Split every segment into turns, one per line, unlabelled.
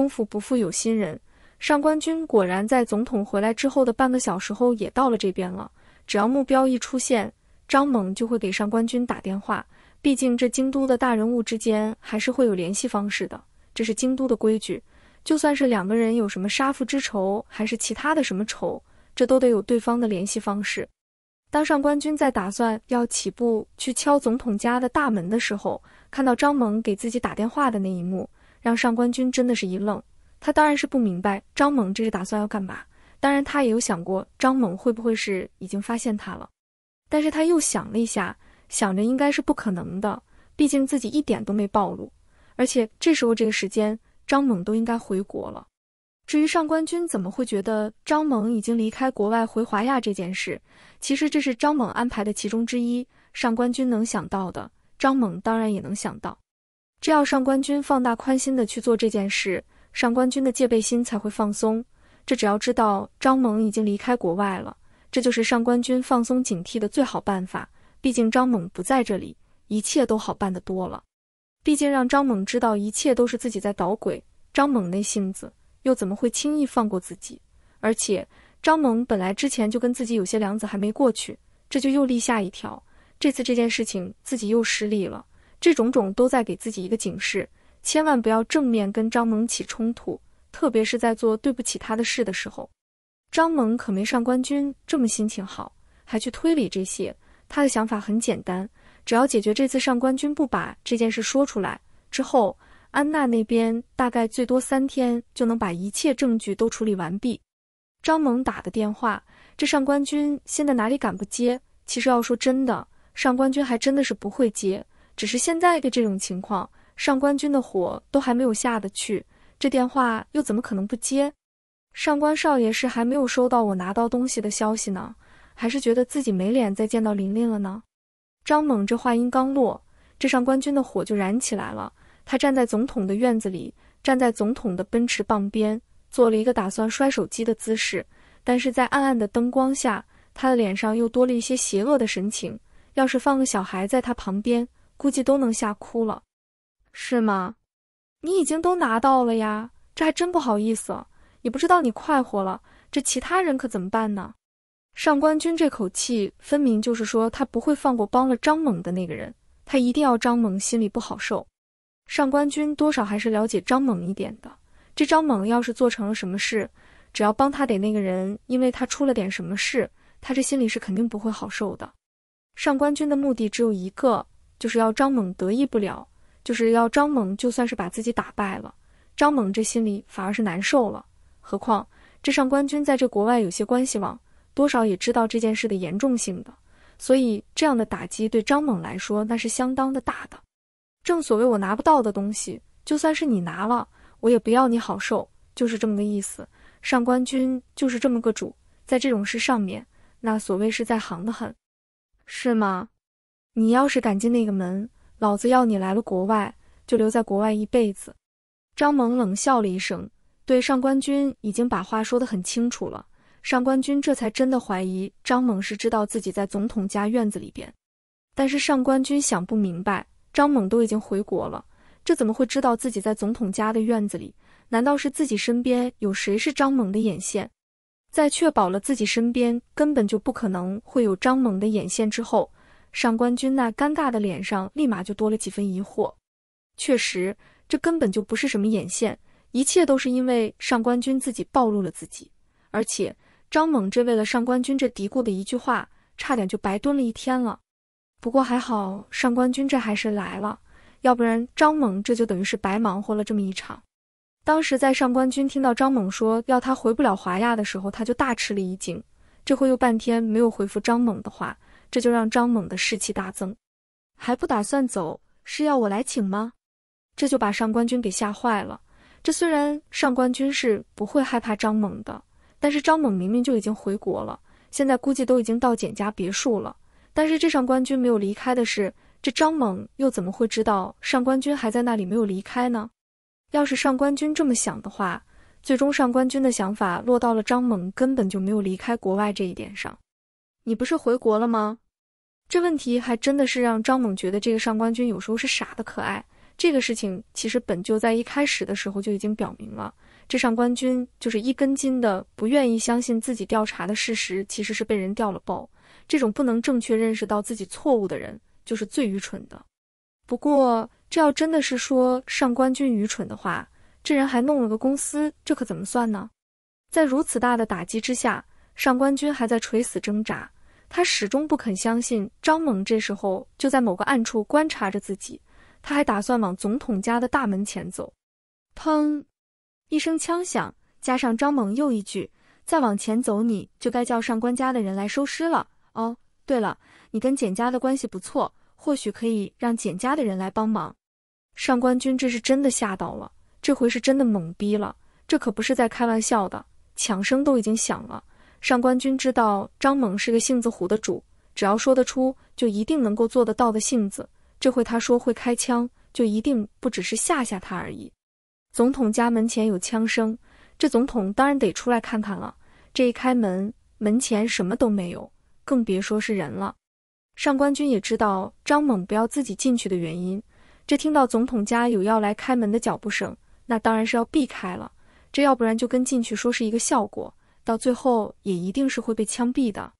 功夫不负有心人，上官军果然在总统回来之后的半个小时后也到了这边了。只要目标一出现，张猛就会给上官军打电话。毕竟这京都的大人物之间还是会有联系方式的，这是京都的规矩。就算是两个人有什么杀父之仇，还是其他的什么仇，这都得有对方的联系方式。当上官军在打算要起步去敲总统家的大门的时候，看到张猛给自己打电话的那一幕。让上官军真的是一愣，他当然是不明白张猛这是打算要干嘛。当然，他也有想过张猛会不会是已经发现他了，但是他又想了一下，想着应该是不可能的，毕竟自己一点都没暴露。而且这时候这个时间，张猛都应该回国了。至于上官军怎么会觉得张猛已经离开国外回华亚这件事，其实这是张猛安排的其中之一。上官军能想到的，张猛当然也能想到。这要上官军放大宽心的去做这件事，上官军的戒备心才会放松。这只要知道张猛已经离开国外了，这就是上官军放松警惕的最好办法。毕竟张猛不在这里，一切都好办得多了。毕竟让张猛知道一切都是自己在捣鬼，张猛那性子又怎么会轻易放过自己？而且张猛本来之前就跟自己有些梁子还没过去，这就又立下一条。这次这件事情自己又失利了。这种种都在给自己一个警示，千万不要正面跟张萌起冲突，特别是在做对不起他的事的时候。张萌可没上官君这么心情好，还去推理这些。他的想法很简单，只要解决这次上官君不把这件事说出来，之后安娜那边大概最多三天就能把一切证据都处理完毕。张萌打的电话，这上官君现在哪里敢不接？其实要说真的，上官君还真的是不会接。只是现在的这种情况，上官军的火都还没有下得去，这电话又怎么可能不接？上官少爷是还没有收到我拿到东西的消息呢，还是觉得自己没脸再见到琳琳了呢？张猛这话音刚落，这上官军的火就燃起来了。他站在总统的院子里，站在总统的奔驰傍边，做了一个打算摔手机的姿势，但是在暗暗的灯光下，他的脸上又多了一些邪恶的神情。要是放个小孩在他旁边，估计都能吓哭了，是吗？你已经都拿到了呀，这还真不好意思。也不知道你快活了，这其他人可怎么办呢？上官君这口气分明就是说他不会放过帮了张猛的那个人，他一定要张猛心里不好受。上官君多少还是了解张猛一点的，这张猛要是做成了什么事，只要帮他得那个人，因为他出了点什么事，他这心里是肯定不会好受的。上官君的目的只有一个。就是要张猛得意不了，就是要张猛就算是把自己打败了，张猛这心里反而是难受了。何况这上官军在这国外有些关系网，多少也知道这件事的严重性的，所以这样的打击对张猛来说那是相当的大的。正所谓我拿不到的东西，就算是你拿了，我也不要你好受，就是这么个意思。上官军就是这么个主，在这种事上面，那所谓是在行的很，是吗？你要是敢进那个门，老子要你来了国外就留在国外一辈子。张猛冷笑了一声，对上官军已经把话说得很清楚了。上官军这才真的怀疑张猛是知道自己在总统家院子里边，但是上官军想不明白，张猛都已经回国了，这怎么会知道自己在总统家的院子里？难道是自己身边有谁是张猛的眼线？在确保了自己身边根本就不可能会有张猛的眼线之后。上官君那尴尬的脸上，立马就多了几分疑惑。确实，这根本就不是什么眼线，一切都是因为上官君自己暴露了自己。而且，张猛这为了上官君这嘀咕的一句话，差点就白蹲了一天了。不过还好，上官君这还是来了，要不然张猛这就等于是白忙活了这么一场。当时在上官君听到张猛说要他回不了华亚的时候，他就大吃了一惊。这会又半天没有回复张猛的话。这就让张猛的士气大增，还不打算走？是要我来请吗？这就把上官军给吓坏了。这虽然上官军是不会害怕张猛的，但是张猛明明就已经回国了，现在估计都已经到简家别墅了。但是这上官军没有离开的事，这张猛又怎么会知道上官军还在那里没有离开呢？要是上官军这么想的话，最终上官军的想法落到了张猛根本就没有离开国外这一点上。你不是回国了吗？这问题还真的是让张猛觉得这个上官君有时候是傻的可爱。这个事情其实本就在一开始的时候就已经表明了，这上官君就是一根筋的，不愿意相信自己调查的事实其实是被人调了包。这种不能正确认识到自己错误的人，就是最愚蠢的。不过，这要真的是说上官君愚蠢的话，这人还弄了个公司，这可怎么算呢？在如此大的打击之下。上官军还在垂死挣扎，他始终不肯相信张猛这时候就在某个暗处观察着自己。他还打算往总统家的大门前走，砰！一声枪响，加上张猛又一句：“再往前走，你就该叫上官家的人来收尸了。”哦，对了，你跟简家的关系不错，或许可以让简家的人来帮忙。上官军这是真的吓到了，这回是真的懵逼了，这可不是在开玩笑的，枪声都已经响了。上官军知道张猛是个性子虎的主，只要说得出，就一定能够做得到的性子。这回他说会开枪，就一定不只是吓吓他而已。总统家门前有枪声，这总统当然得出来看看了。这一开门，门前什么都没有，更别说是人了。上官军也知道张猛不要自己进去的原因。这听到总统家有要来开门的脚步声，那当然是要避开了。这要不然就跟进去说是一个效果。到最后也一定是会被枪毙的。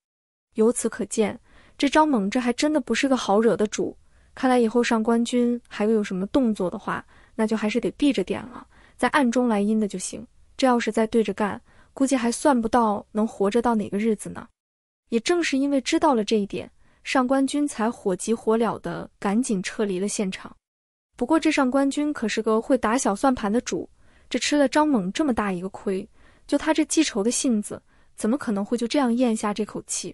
由此可见，这张猛这还真的不是个好惹的主。看来以后上官军还要有什么动作的话，那就还是得避着点了，在暗中来阴的就行。这要是再对着干，估计还算不到能活着到哪个日子呢。也正是因为知道了这一点，上官军才火急火燎的赶紧撤离了现场。不过这上官军可是个会打小算盘的主，这吃了张猛这么大一个亏。就他这记仇的性子，怎么可能会就这样咽下这口气？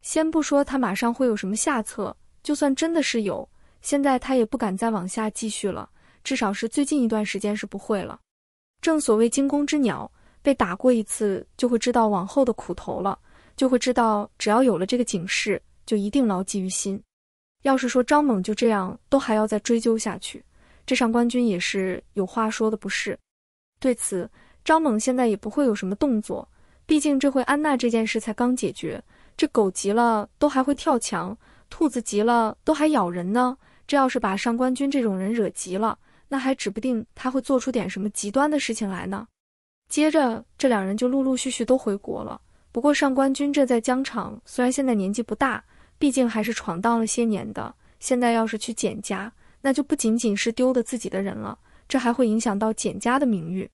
先不说他马上会有什么下策，就算真的是有，现在他也不敢再往下继续了，至少是最近一段时间是不会了。正所谓惊弓之鸟，被打过一次就会知道往后的苦头了，就会知道只要有了这个警示，就一定牢记于心。要是说张猛就这样都还要再追究下去，这上官军也是有话说的，不是？对此。张猛现在也不会有什么动作，毕竟这回安娜这件事才刚解决。这狗急了都还会跳墙，兔子急了都还咬人呢。这要是把上官君这种人惹急了，那还指不定他会做出点什么极端的事情来呢。接着，这两人就陆陆续续都回国了。不过，上官君这在疆场，虽然现在年纪不大，毕竟还是闯荡了些年的。现在要是去简家，那就不仅仅是丢的自己的人了，这还会影响到简家的名誉。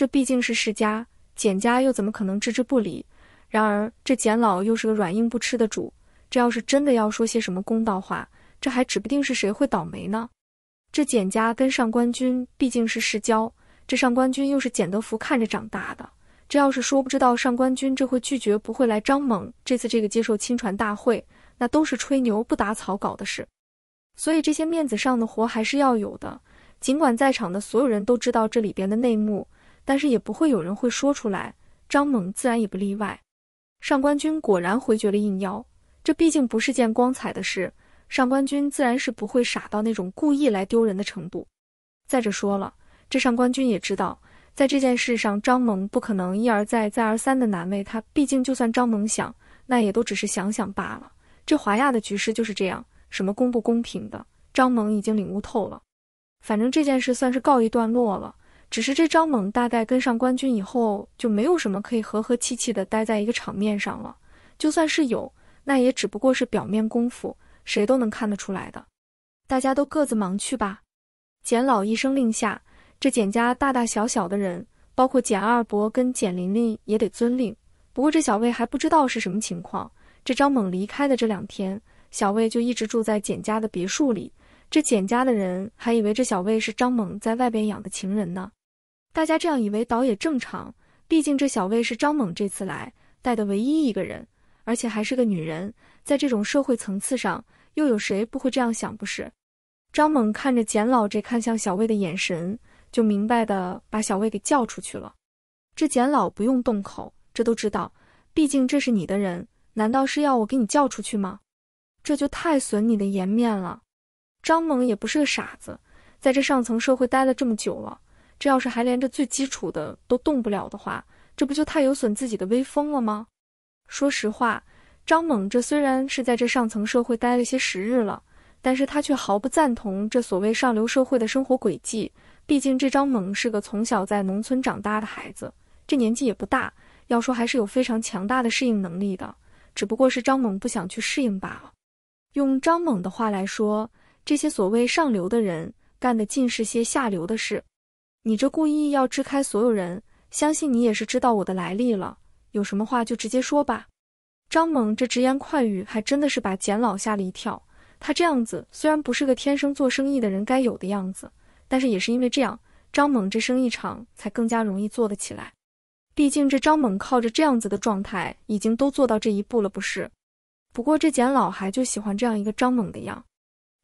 这毕竟是世家，简家又怎么可能置之不理？然而这简老又是个软硬不吃的主，这要是真的要说些什么公道话，这还指不定是谁会倒霉呢。这简家跟上官军毕竟是世交，这上官军又是简德福看着长大的，这要是说不知道上官军这会拒绝不会来张猛，这次这个接受亲传大会，那都是吹牛不打草稿的事。所以这些面子上的活还是要有的，尽管在场的所有人都知道这里边的内幕。但是也不会有人会说出来，张猛自然也不例外。上官军果然回绝了应邀，这毕竟不是件光彩的事，上官军自然是不会傻到那种故意来丢人的程度。再者说了，这上官军也知道，在这件事上张猛不可能一而再再而三的难为他，毕竟就算张猛想，那也都只是想想罢了。这华亚的局势就是这样，什么公不公平的，张猛已经领悟透了。反正这件事算是告一段落了。只是这张猛大概跟上官军以后就没有什么可以和和气气的待在一个场面上了，就算是有，那也只不过是表面功夫，谁都能看得出来的。大家都各自忙去吧。简老一声令下，这简家大大小小的人，包括简二伯跟简琳琳，也得遵令。不过这小魏还不知道是什么情况。这张猛离开的这两天，小魏就一直住在简家的别墅里。这简家的人还以为这小魏是张猛在外边养的情人呢。大家这样以为倒也正常，毕竟这小魏是张猛这次来带的唯一一个人，而且还是个女人，在这种社会层次上，又有谁不会这样想？不是？张猛看着简老这看向小魏的眼神，就明白的把小魏给叫出去了。这简老不用动口，这都知道，毕竟这是你的人，难道是要我给你叫出去吗？这就太损你的颜面了。张猛也不是个傻子，在这上层社会待了这么久了。这要是还连着最基础的都动不了的话，这不就太有损自己的威风了吗？说实话，张猛这虽然是在这上层社会待了些时日了，但是他却毫不赞同这所谓上流社会的生活轨迹。毕竟这张猛是个从小在农村长大的孩子，这年纪也不大，要说还是有非常强大的适应能力的，只不过是张猛不想去适应罢了。用张猛的话来说，这些所谓上流的人干的尽是些下流的事。你这故意要支开所有人，相信你也是知道我的来历了。有什么话就直接说吧。张猛这直言快语，还真的是把简老吓了一跳。他这样子虽然不是个天生做生意的人该有的样子，但是也是因为这样，张猛这生意场才更加容易做得起来。毕竟这张猛靠着这样子的状态，已经都做到这一步了，不是？不过这简老还就喜欢这样一个张猛的样。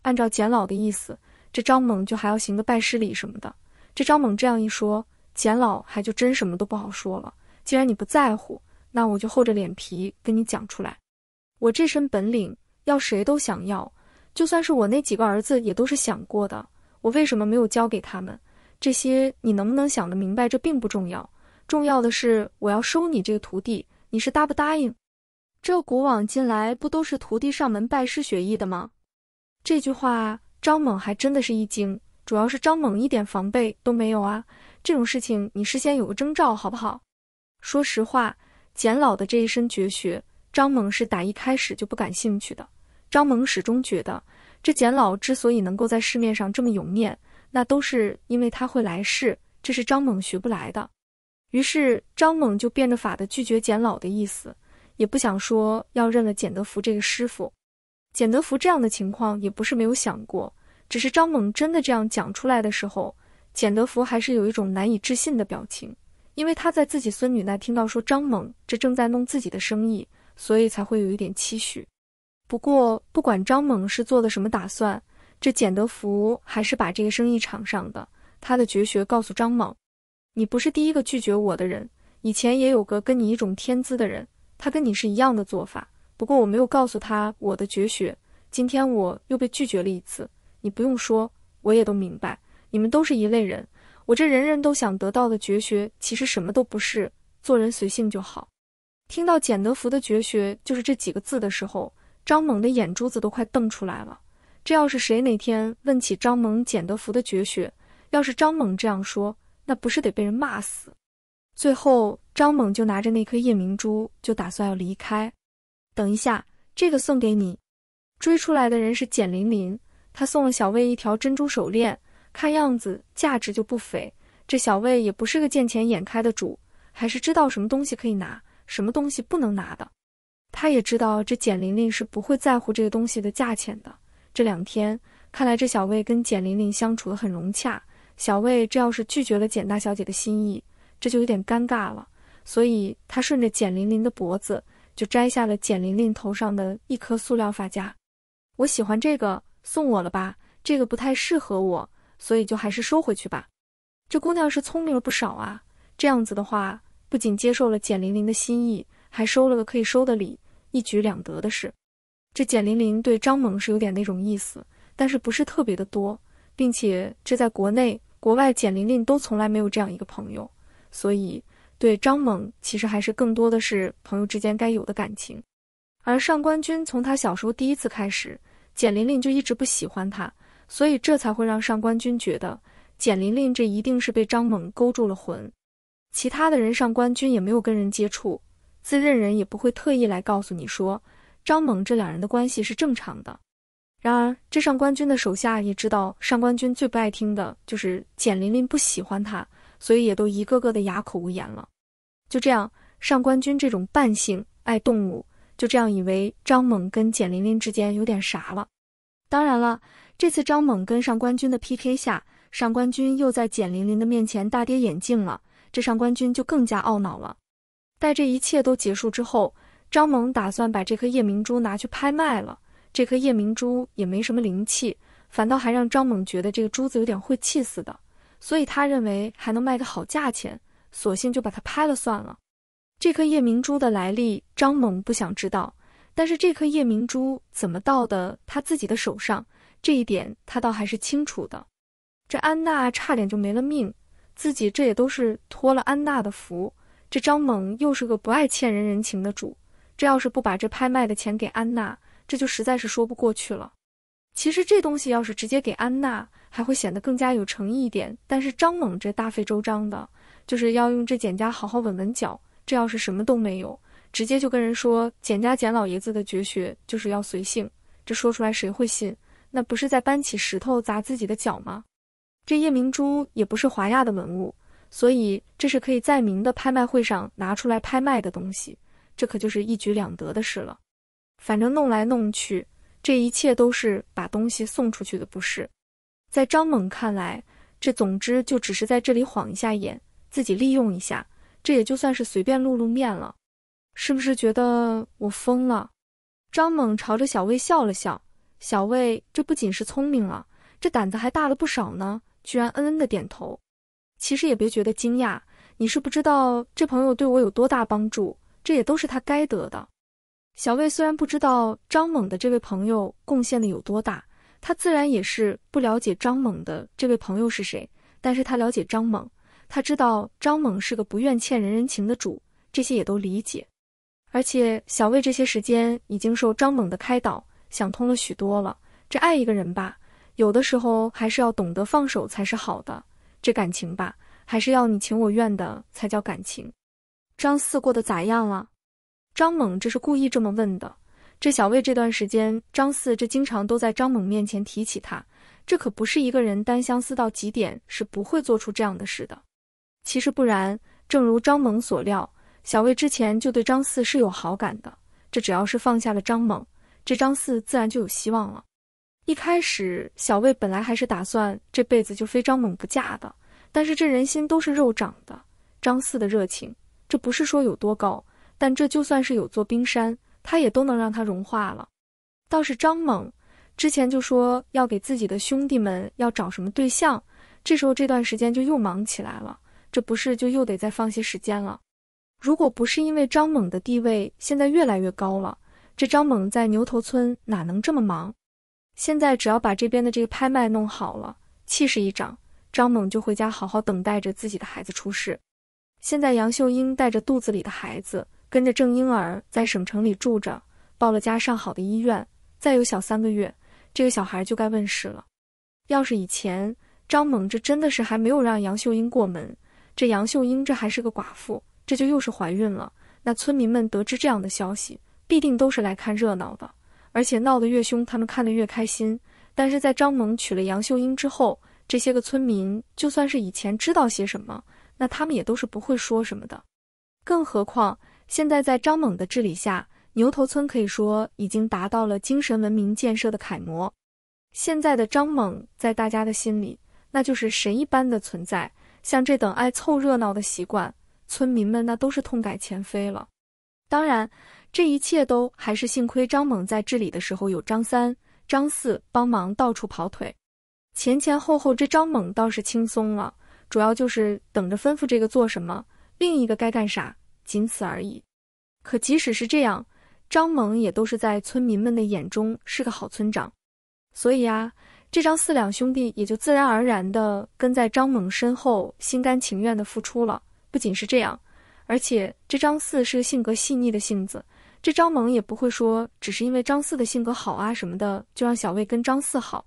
按照简老的意思，这张猛就还要行个拜师礼什么的。这张猛这样一说，简老还就真什么都不好说了。既然你不在乎，那我就厚着脸皮跟你讲出来。我这身本领要谁都想要，就算是我那几个儿子也都是想过的。我为什么没有交给他们？这些你能不能想得明白？这并不重要，重要的是我要收你这个徒弟，你是答不答应？这古往今来不都是徒弟上门拜师学艺的吗？这句话，张猛还真的是一惊。主要是张猛一点防备都没有啊，这种事情你事先有个征兆好不好？说实话，简老的这一身绝学，张猛是打一开始就不感兴趣的。张猛始终觉得，这简老之所以能够在市面上这么有面，那都是因为他会来世，这是张猛学不来的。于是张猛就变着法的拒绝简老的意思，也不想说要认了简德福这个师傅。简德福这样的情况也不是没有想过。只是张猛真的这样讲出来的时候，简德福还是有一种难以置信的表情，因为他在自己孙女那听到说张猛这正在弄自己的生意，所以才会有一点期许。不过不管张猛是做的什么打算，这简德福还是把这个生意场上的他的绝学告诉张猛。你不是第一个拒绝我的人，以前也有个跟你一种天资的人，他跟你是一样的做法，不过我没有告诉他我的绝学。今天我又被拒绝了一次。你不用说，我也都明白。你们都是一类人。我这人人都想得到的绝学，其实什么都不是。做人随性就好。听到简德福的绝学就是这几个字的时候，张猛的眼珠子都快瞪出来了。这要是谁哪天问起张猛简德福的绝学，要是张猛这样说，那不是得被人骂死？最后，张猛就拿着那颗夜明珠，就打算要离开。等一下，这个送给你。追出来的人是简琳琳，他送了小魏一条珍珠手链，看样子价值就不菲。这小魏也不是个见钱眼开的主，还是知道什么东西可以拿，什么东西不能拿的。他也知道这简玲玲是不会在乎这个东西的价钱的。这两天看来这小魏跟简玲玲相处的很融洽，小魏这要是拒绝了简大小姐的心意，这就有点尴尬了。所以他顺着简玲玲的脖子，就摘下了简玲玲头上的一颗塑料发夹。我喜欢这个。送我了吧，这个不太适合我，所以就还是收回去吧。这姑娘是聪明了不少啊，这样子的话，不仅接受了简玲玲的心意，还收了个可以收的礼，一举两得的事。这简玲玲对张猛是有点那种意思，但是不是特别的多，并且这在国内国外，简玲玲都从来没有这样一个朋友，所以对张猛其实还是更多的是朋友之间该有的感情。而上官君从他小时候第一次开始。简玲玲就一直不喜欢他，所以这才会让上官君觉得简玲玲这一定是被张猛勾住了魂。其他的人上官君也没有跟人接触，自认人也不会特意来告诉你说张猛这两人的关系是正常的。然而这上官君的手下也知道上官君最不爱听的就是简玲玲不喜欢他，所以也都一个个的哑口无言了。就这样，上官君这种半性爱动物。就这样以为张猛跟简玲玲之间有点啥了，当然了，这次张猛跟上官军的 PK 下，上官军又在简玲玲的面前大跌眼镜了，这上官军就更加懊恼了。待这一切都结束之后，张猛打算把这颗夜明珠拿去拍卖了。这颗夜明珠也没什么灵气，反倒还让张猛觉得这个珠子有点晦气似的，所以他认为还能卖个好价钱，索性就把它拍了算了。这颗夜明珠的来历，张猛不想知道。但是这颗夜明珠怎么到的他自己的手上，这一点他倒还是清楚的。这安娜差点就没了命，自己这也都是托了安娜的福。这张猛又是个不爱欠人人情的主，这要是不把这拍卖的钱给安娜，这就实在是说不过去了。其实这东西要是直接给安娜，还会显得更加有诚意一点。但是张猛这大费周章的，就是要用这简家好好稳稳脚。这要是什么都没有，直接就跟人说简家简老爷子的绝学就是要随性，这说出来谁会信？那不是在搬起石头砸自己的脚吗？这夜明珠也不是华亚的文物，所以这是可以在明的拍卖会上拿出来拍卖的东西，这可就是一举两得的事了。反正弄来弄去，这一切都是把东西送出去的，不是？在张猛看来，这总之就只是在这里晃一下眼，自己利用一下。这也就算是随便露露面了，是不是觉得我疯了？张猛朝着小魏笑了笑。小魏，这不仅是聪明了，这胆子还大了不少呢，居然嗯嗯的点头。其实也别觉得惊讶，你是不知道这朋友对我有多大帮助，这也都是他该得的。小魏虽然不知道张猛的这位朋友贡献的有多大，他自然也是不了解张猛的这位朋友是谁，但是他了解张猛。他知道张猛是个不愿欠人人情的主，这些也都理解。而且小魏这些时间已经受张猛的开导，想通了许多了。这爱一个人吧，有的时候还是要懂得放手才是好的。这感情吧，还是要你情我愿的才叫感情。张四过得咋样了？张猛这是故意这么问的。这小魏这段时间，张四这经常都在张猛面前提起他，这可不是一个人单相思到极点是不会做出这样的事的。其实不然，正如张猛所料，小魏之前就对张四是有好感的。这只要是放下了张猛，这张四自然就有希望了。一开始，小魏本来还是打算这辈子就非张猛不嫁的，但是这人心都是肉长的，张四的热情，这不是说有多高，但这就算是有座冰山，他也都能让它融化了。倒是张猛，之前就说要给自己的兄弟们要找什么对象，这时候这段时间就又忙起来了。这不是就又得再放些时间了？如果不是因为张猛的地位现在越来越高了，这张猛在牛头村哪能这么忙？现在只要把这边的这个拍卖弄好了，气势一涨，张猛就回家好好等待着自己的孩子出世。现在杨秀英带着肚子里的孩子，跟着郑婴儿在省城里住着，报了家上好的医院。再有小三个月，这个小孩就该问世了。要是以前，张猛这真的是还没有让杨秀英过门。这杨秀英，这还是个寡妇，这就又是怀孕了。那村民们得知这样的消息，必定都是来看热闹的，而且闹得越凶，他们看得越开心。但是在张猛娶了杨秀英之后，这些个村民就算是以前知道些什么，那他们也都是不会说什么的。更何况，现在在张猛的治理下，牛头村可以说已经达到了精神文明建设的楷模。现在的张猛在大家的心里，那就是神一般的存在。像这等爱凑热闹的习惯，村民们那都是痛改前非了。当然，这一切都还是幸亏张猛在治理的时候有张三、张四帮忙到处跑腿，前前后后这张猛倒是轻松了，主要就是等着吩咐这个做什么，另一个该干啥，仅此而已。可即使是这样，张猛也都是在村民们的眼中是个好村长，所以呀。这张四两兄弟也就自然而然的跟在张猛身后，心甘情愿的付出了。不仅是这样，而且这张四是个性格细腻的性子，这张猛也不会说，只是因为张四的性格好啊什么的，就让小魏跟张四好。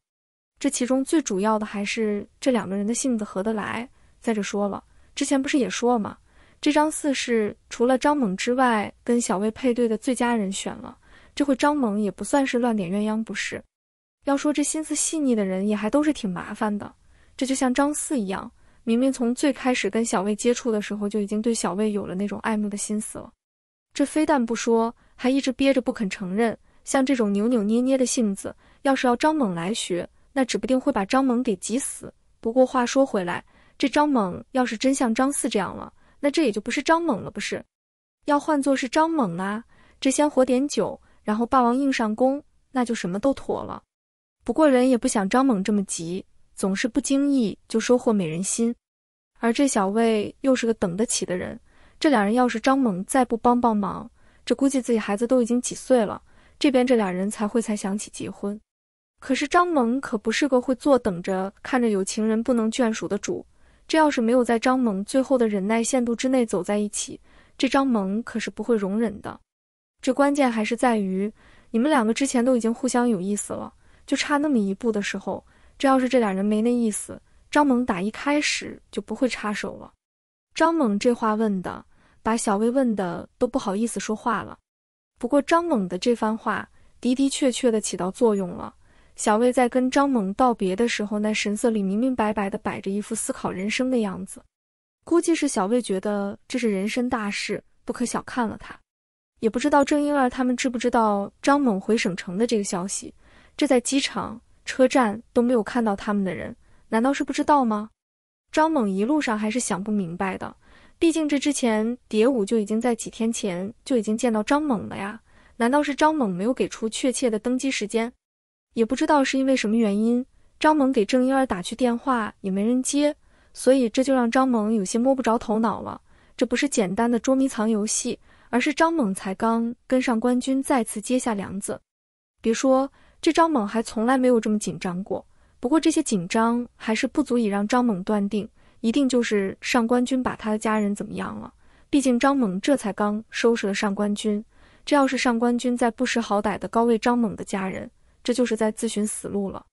这其中最主要的还是这两个人的性子合得来。再者说了，之前不是也说了吗？这张四是除了张猛之外，跟小魏配对的最佳人选了。这回张猛也不算是乱点鸳鸯，不是？要说这心思细腻的人也还都是挺麻烦的，这就像张四一样，明明从最开始跟小魏接触的时候就已经对小魏有了那种爱慕的心思了，这非但不说，还一直憋着不肯承认。像这种扭扭捏捏的性子，要是要张猛来学，那指不定会把张猛给急死。不过话说回来，这张猛要是真像张四这样了，那这也就不是张猛了，不是？要换做是张猛啊，这先活点酒，然后霸王硬上弓，那就什么都妥了。不过人也不想张猛这么急，总是不经意就收获美人心。而这小魏又是个等得起的人。这两人要是张猛再不帮帮忙，这估计自己孩子都已经几岁了，这边这俩人才会才想起结婚。可是张猛可不是个会坐等着看着有情人不能眷属的主。这要是没有在张猛最后的忍耐限度之内走在一起，这张猛可是不会容忍的。这关键还是在于你们两个之前都已经互相有意思了。就差那么一步的时候，这要是这俩人没那意思，张猛打一开始就不会插手了。张猛这话问的，把小魏问的都不好意思说话了。不过张猛的这番话的的确确的起到作用了。小魏在跟张猛道别的时候，那神色里明明白白的摆着一副思考人生的样子。估计是小魏觉得这是人生大事，不可小看了他。也不知道郑英儿他们知不知道张猛回省城的这个消息。这在机场、车站都没有看到他们的人，难道是不知道吗？张猛一路上还是想不明白的，毕竟这之前蝶舞就已经在几天前就已经见到张猛了呀，难道是张猛没有给出确切的登机时间？也不知道是因为什么原因，张猛给郑英儿打去电话也没人接，所以这就让张猛有些摸不着头脑了。这不是简单的捉迷藏游戏，而是张猛才刚跟上官军再次结下梁子，别说。这张猛还从来没有这么紧张过，不过这些紧张还是不足以让张猛断定一定就是上官军把他的家人怎么样了。毕竟张猛这才刚收拾了上官军，这要是上官军再不识好歹的高位张猛的家人，这就是在自寻死路了。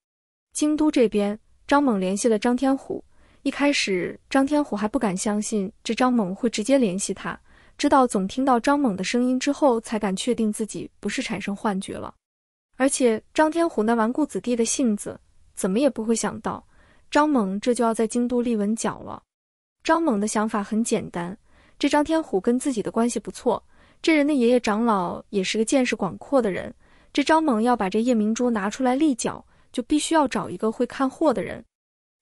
京都这边，张猛联系了张天虎。一开始，张天虎还不敢相信这张猛会直接联系他，直到总听到张猛的声音之后，才敢确定自己不是产生幻觉了。而且张天虎那纨绔子弟的性子，怎么也不会想到张猛这就要在京都立稳脚了。张猛的想法很简单，这张天虎跟自己的关系不错，这人的爷爷长老也是个见识广阔的人。这张猛要把这夜明珠拿出来立脚，就必须要找一个会看货的人。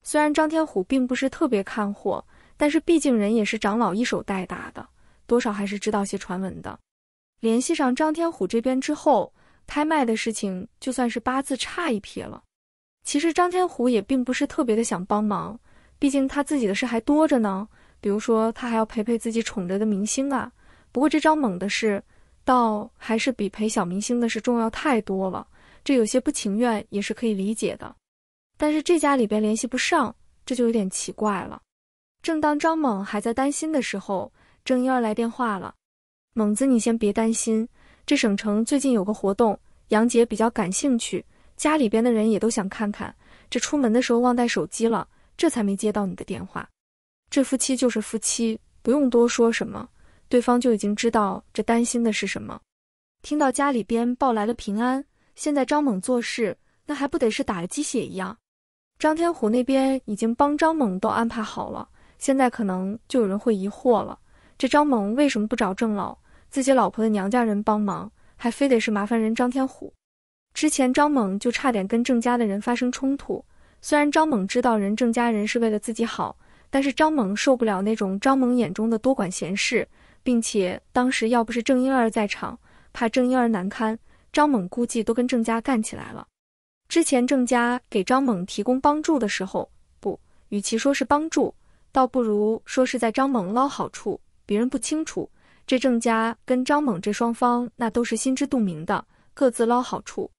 虽然张天虎并不是特别看货，但是毕竟人也是长老一手带大的，多少还是知道些传闻的。联系上张天虎这边之后。拍卖的事情就算是八字差一撇了。其实张天虎也并不是特别的想帮忙，毕竟他自己的事还多着呢，比如说他还要陪陪自己宠着的明星啊。不过这张猛的事倒还是比陪小明星的事重要太多了，这有些不情愿也是可以理解的。但是这家里边联系不上，这就有点奇怪了。正当张猛还在担心的时候，郑英儿来电话了：“猛子，你先别担心。”这省城最近有个活动，杨杰比较感兴趣，家里边的人也都想看看。这出门的时候忘带手机了，这才没接到你的电话。这夫妻就是夫妻，不用多说什么，对方就已经知道这担心的是什么。听到家里边报来了平安，现在张猛做事那还不得是打了鸡血一样。张天虎那边已经帮张猛都安排好了，现在可能就有人会疑惑了，这张猛为什么不找郑老？自己老婆的娘家人帮忙，还非得是麻烦人张天虎。之前张猛就差点跟郑家的人发生冲突。虽然张猛知道人郑家人是为了自己好，但是张猛受不了那种张猛眼中的多管闲事，并且当时要不是郑英儿在场，怕郑英儿难堪，张猛估计都跟郑家干起来了。之前郑家给张猛提供帮助的时候，不与其说是帮助，倒不如说是在张猛捞好处，别人不清楚。这郑家跟张猛这双方，那都是心知肚明的，各自捞好处。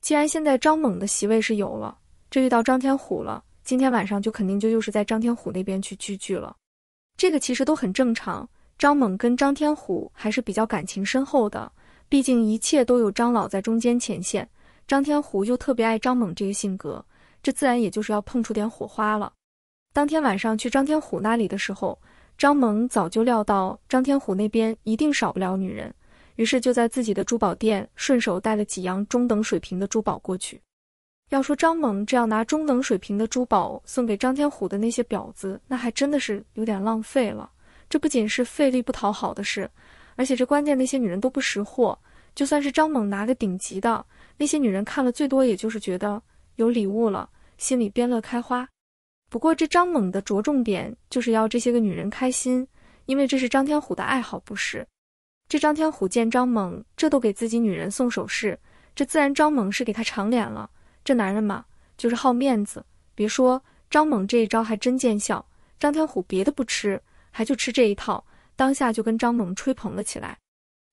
既然现在张猛的席位是有了，这遇到张天虎了，今天晚上就肯定就又是在张天虎那边去聚聚了。这个其实都很正常。张猛跟张天虎还是比较感情深厚的，毕竟一切都有张老在中间牵线。张天虎又特别爱张猛这个性格，这自然也就是要碰出点火花了。当天晚上去张天虎那里的时候。张猛早就料到张天虎那边一定少不了女人，于是就在自己的珠宝店顺手带了几样中等水平的珠宝过去。要说张猛这样拿中等水平的珠宝送给张天虎的那些婊子，那还真的是有点浪费了。这不仅是费力不讨好的事，而且这关键那些女人都不识货。就算是张猛拿个顶级的，那些女人看了最多也就是觉得有礼物了，心里边乐开花。不过，这张猛的着重点就是要这些个女人开心，因为这是张天虎的爱好，不是？这张天虎见张猛，这都给自己女人送首饰，这自然张猛是给他长脸了。这男人嘛，就是好面子。别说张猛这一招还真见效，张天虎别的不吃，还就吃这一套，当下就跟张猛吹捧了起来。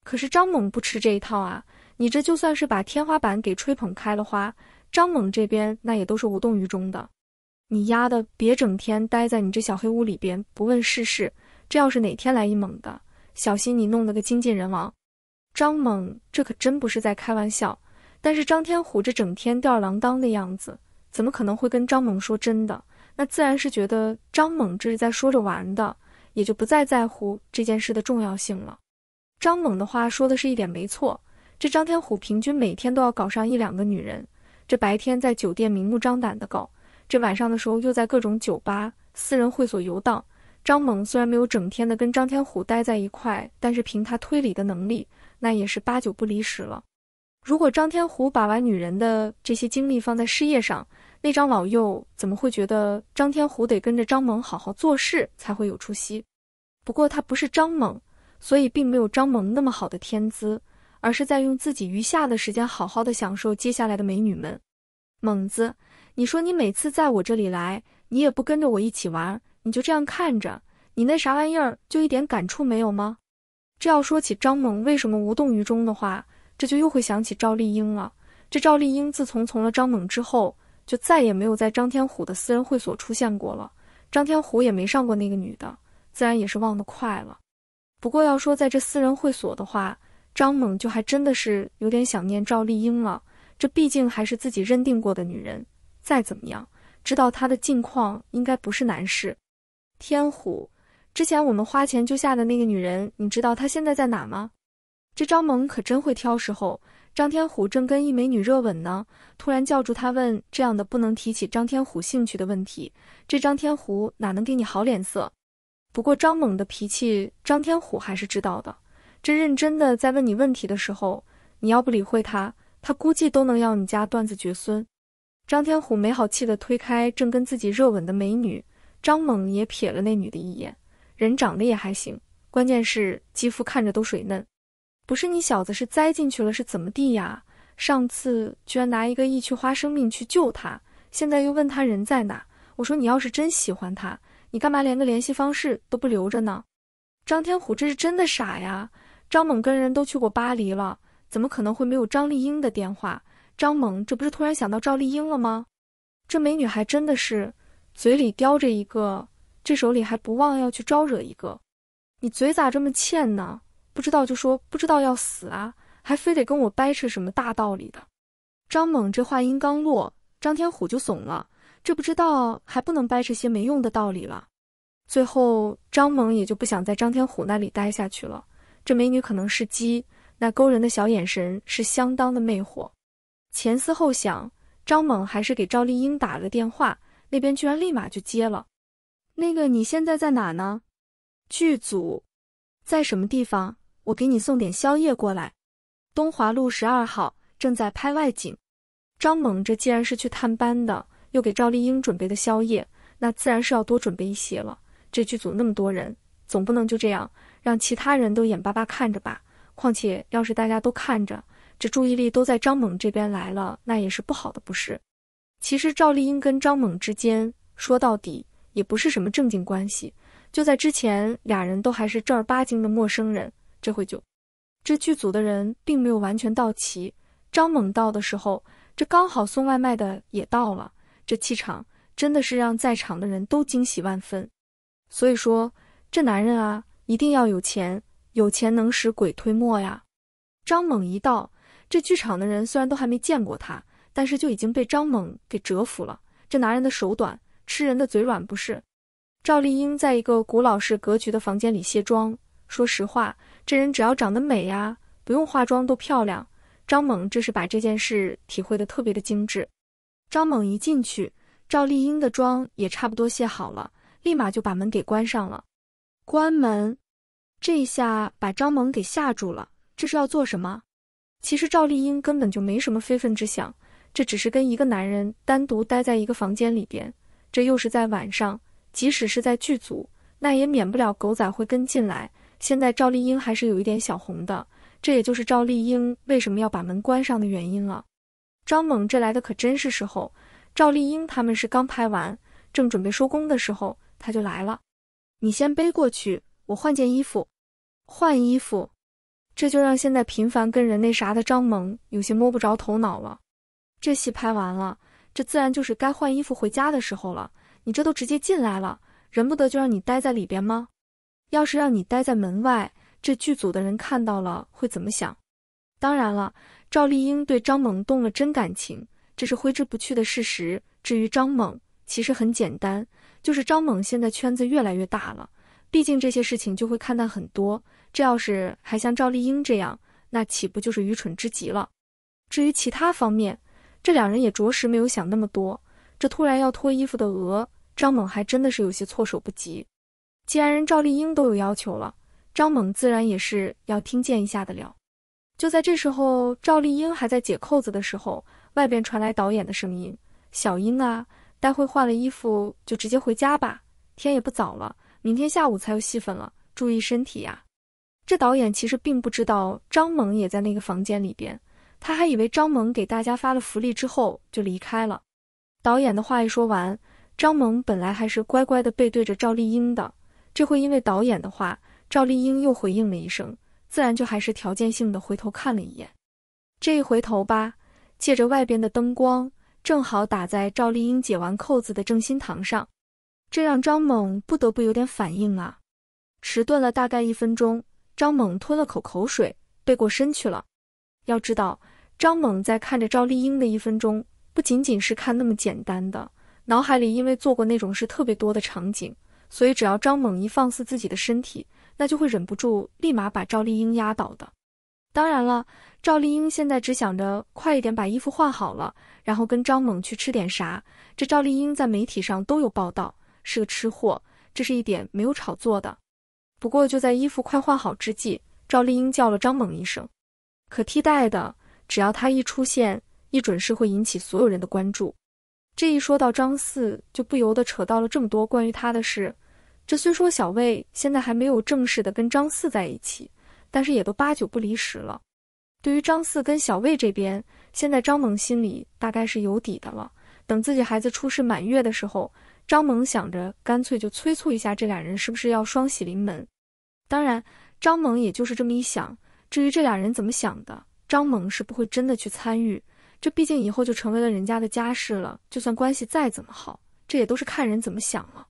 可是张猛不吃这一套啊，你这就算是把天花板给吹捧开了花，张猛这边那也都是无动于衷的。你丫的，别整天待在你这小黑屋里边不问世事，这要是哪天来一猛的，小心你弄得个精尽人亡。张猛这可真不是在开玩笑，但是张天虎这整天吊儿郎当的样子，怎么可能会跟张猛说真的？那自然是觉得张猛这是在说着玩的，也就不再在乎这件事的重要性了。张猛的话说的是一点没错，这张天虎平均每天都要搞上一两个女人，这白天在酒店明目张胆的搞。这晚上的时候，又在各种酒吧、私人会所游荡。张猛虽然没有整天的跟张天虎待在一块，但是凭他推理的能力，那也是八九不离十了。如果张天虎把玩女人的这些精力放在事业上，那张老幼怎么会觉得张天虎得跟着张猛好好做事才会有出息？不过他不是张猛，所以并没有张猛那么好的天资，而是在用自己余下的时间好好的享受接下来的美女们，猛子。你说你每次在我这里来，你也不跟着我一起玩，你就这样看着，你那啥玩意儿就一点感触没有吗？这要说起张猛为什么无动于衷的话，这就又会想起赵丽英了。这赵丽英自从从了张猛之后，就再也没有在张天虎的私人会所出现过了。张天虎也没上过那个女的，自然也是忘得快了。不过要说在这私人会所的话，张猛就还真的是有点想念赵丽英了。这毕竟还是自己认定过的女人。再怎么样，知道他的近况应该不是难事。天虎，之前我们花钱救下的那个女人，你知道她现在在哪吗？这张猛可真会挑时候，张天虎正跟一美女热吻呢，突然叫住他问这样的不能提起张天虎兴趣的问题。这张天虎哪能给你好脸色？不过张猛的脾气，张天虎还是知道的。这认真的在问你问题的时候，你要不理会他，他估计都能要你家断子绝孙。张天虎没好气地推开正跟自己热吻的美女，张猛也瞥了那女的一眼，人长得也还行，关键是肌肤看着都水嫩。不是你小子是栽进去了，是怎么地呀？上次居然拿一个一去花生命去救她，现在又问她人在哪？我说你要是真喜欢她，你干嘛连个联系方式都不留着呢？张天虎这是真的傻呀！张猛跟人都去过巴黎了，怎么可能会没有张丽英的电话？张猛，这不是突然想到赵丽英了吗？这美女还真的是嘴里叼着一个，这手里还不忘要去招惹一个。你嘴咋这么欠呢？不知道就说不知道要死啊，还非得跟我掰扯什么大道理的。张猛这话音刚落，张天虎就怂了。这不知道还不能掰扯些没用的道理了。最后，张猛也就不想在张天虎那里待下去了。这美女可能是鸡，那勾人的小眼神是相当的魅惑。前思后想，张猛还是给赵丽英打了个电话，那边居然立马就接了。那个，你现在在哪呢？剧组，在什么地方？我给你送点宵夜过来。东华路十二号，正在拍外景。张猛，这既然是去探班的，又给赵丽英准备的宵夜，那自然是要多准备一些了。这剧组那么多人，总不能就这样让其他人都眼巴巴看着吧？况且，要是大家都看着……这注意力都在张猛这边来了，那也是不好的，不是？其实赵丽颖跟张猛之间，说到底也不是什么正经关系。就在之前，俩人都还是正儿八经的陌生人，这回就这剧组的人并没有完全到齐。张猛到的时候，这刚好送外卖的也到了，这气场真的是让在场的人都惊喜万分。所以说，这男人啊，一定要有钱，有钱能使鬼推磨呀。张猛一到。这剧场的人虽然都还没见过他，但是就已经被张猛给折服了。这拿人的手短，吃人的嘴软，不是？赵丽英在一个古老式格局的房间里卸妆。说实话，这人只要长得美呀，不用化妆都漂亮。张猛这是把这件事体会的特别的精致。张猛一进去，赵丽英的妆也差不多卸好了，立马就把门给关上了。关门，这下把张猛给吓住了。这是要做什么？其实赵丽英根本就没什么非分之想，这只是跟一个男人单独待在一个房间里边，这又是在晚上，即使是在剧组，那也免不了狗仔会跟进来。现在赵丽英还是有一点小红的，这也就是赵丽英为什么要把门关上的原因了。张猛这来的可真是时候，赵丽英他们是刚拍完，正准备收工的时候他就来了。你先背过去，我换件衣服。换衣服。这就让现在频繁跟人那啥的张萌有些摸不着头脑了。这戏拍完了，这自然就是该换衣服回家的时候了。你这都直接进来了，人不得就让你待在里边吗？要是让你待在门外，这剧组的人看到了会怎么想？当然了，赵丽英对张萌动了真感情，这是挥之不去的事实。至于张萌，其实很简单，就是张萌现在圈子越来越大了，毕竟这些事情就会看淡很多。这要是还像赵丽英这样，那岂不就是愚蠢之极了？至于其他方面，这两人也着实没有想那么多。这突然要脱衣服的鹅，张猛还真的是有些措手不及。既然人赵丽英都有要求了，张猛自然也是要听见一下的了。就在这时候，赵丽英还在解扣子的时候，外边传来导演的声音：“小英啊，待会换了衣服就直接回家吧，天也不早了，明天下午才有戏份了，注意身体呀。”这导演其实并不知道张萌也在那个房间里边，他还以为张萌给大家发了福利之后就离开了。导演的话一说完，张萌本来还是乖乖的背对着赵丽颖的，这会因为导演的话，赵丽颖又回应了一声，自然就还是条件性的回头看了一眼。这一回头吧，借着外边的灯光，正好打在赵丽颖解完扣子的正心堂上，这让张猛不得不有点反应啊，迟钝了大概一分钟。张猛吞了口口水，背过身去了。要知道，张猛在看着赵丽颖的一分钟，不仅仅是看那么简单的，脑海里因为做过那种事特别多的场景，所以只要张猛一放肆自己的身体，那就会忍不住立马把赵丽颖压倒的。当然了，赵丽颖现在只想着快一点把衣服换好了，然后跟张猛去吃点啥。这赵丽颖在媒体上都有报道，是个吃货，这是一点没有炒作的。不过就在衣服快换好之际，赵丽英叫了张猛一声。可替代的，只要他一出现，一准是会引起所有人的关注。这一说到张四，就不由得扯到了这么多关于他的事。这虽说小魏现在还没有正式的跟张四在一起，但是也都八九不离十了。对于张四跟小魏这边，现在张猛心里大概是有底的了。等自己孩子出世满月的时候，张猛想着，干脆就催促一下这俩人，是不是要双喜临门。当然，张萌也就是这么一想。至于这俩人怎么想的，张萌是不会真的去参与。这毕竟以后就成为了人家的家事了。就算关系再怎么好，这也都是看人怎么想了。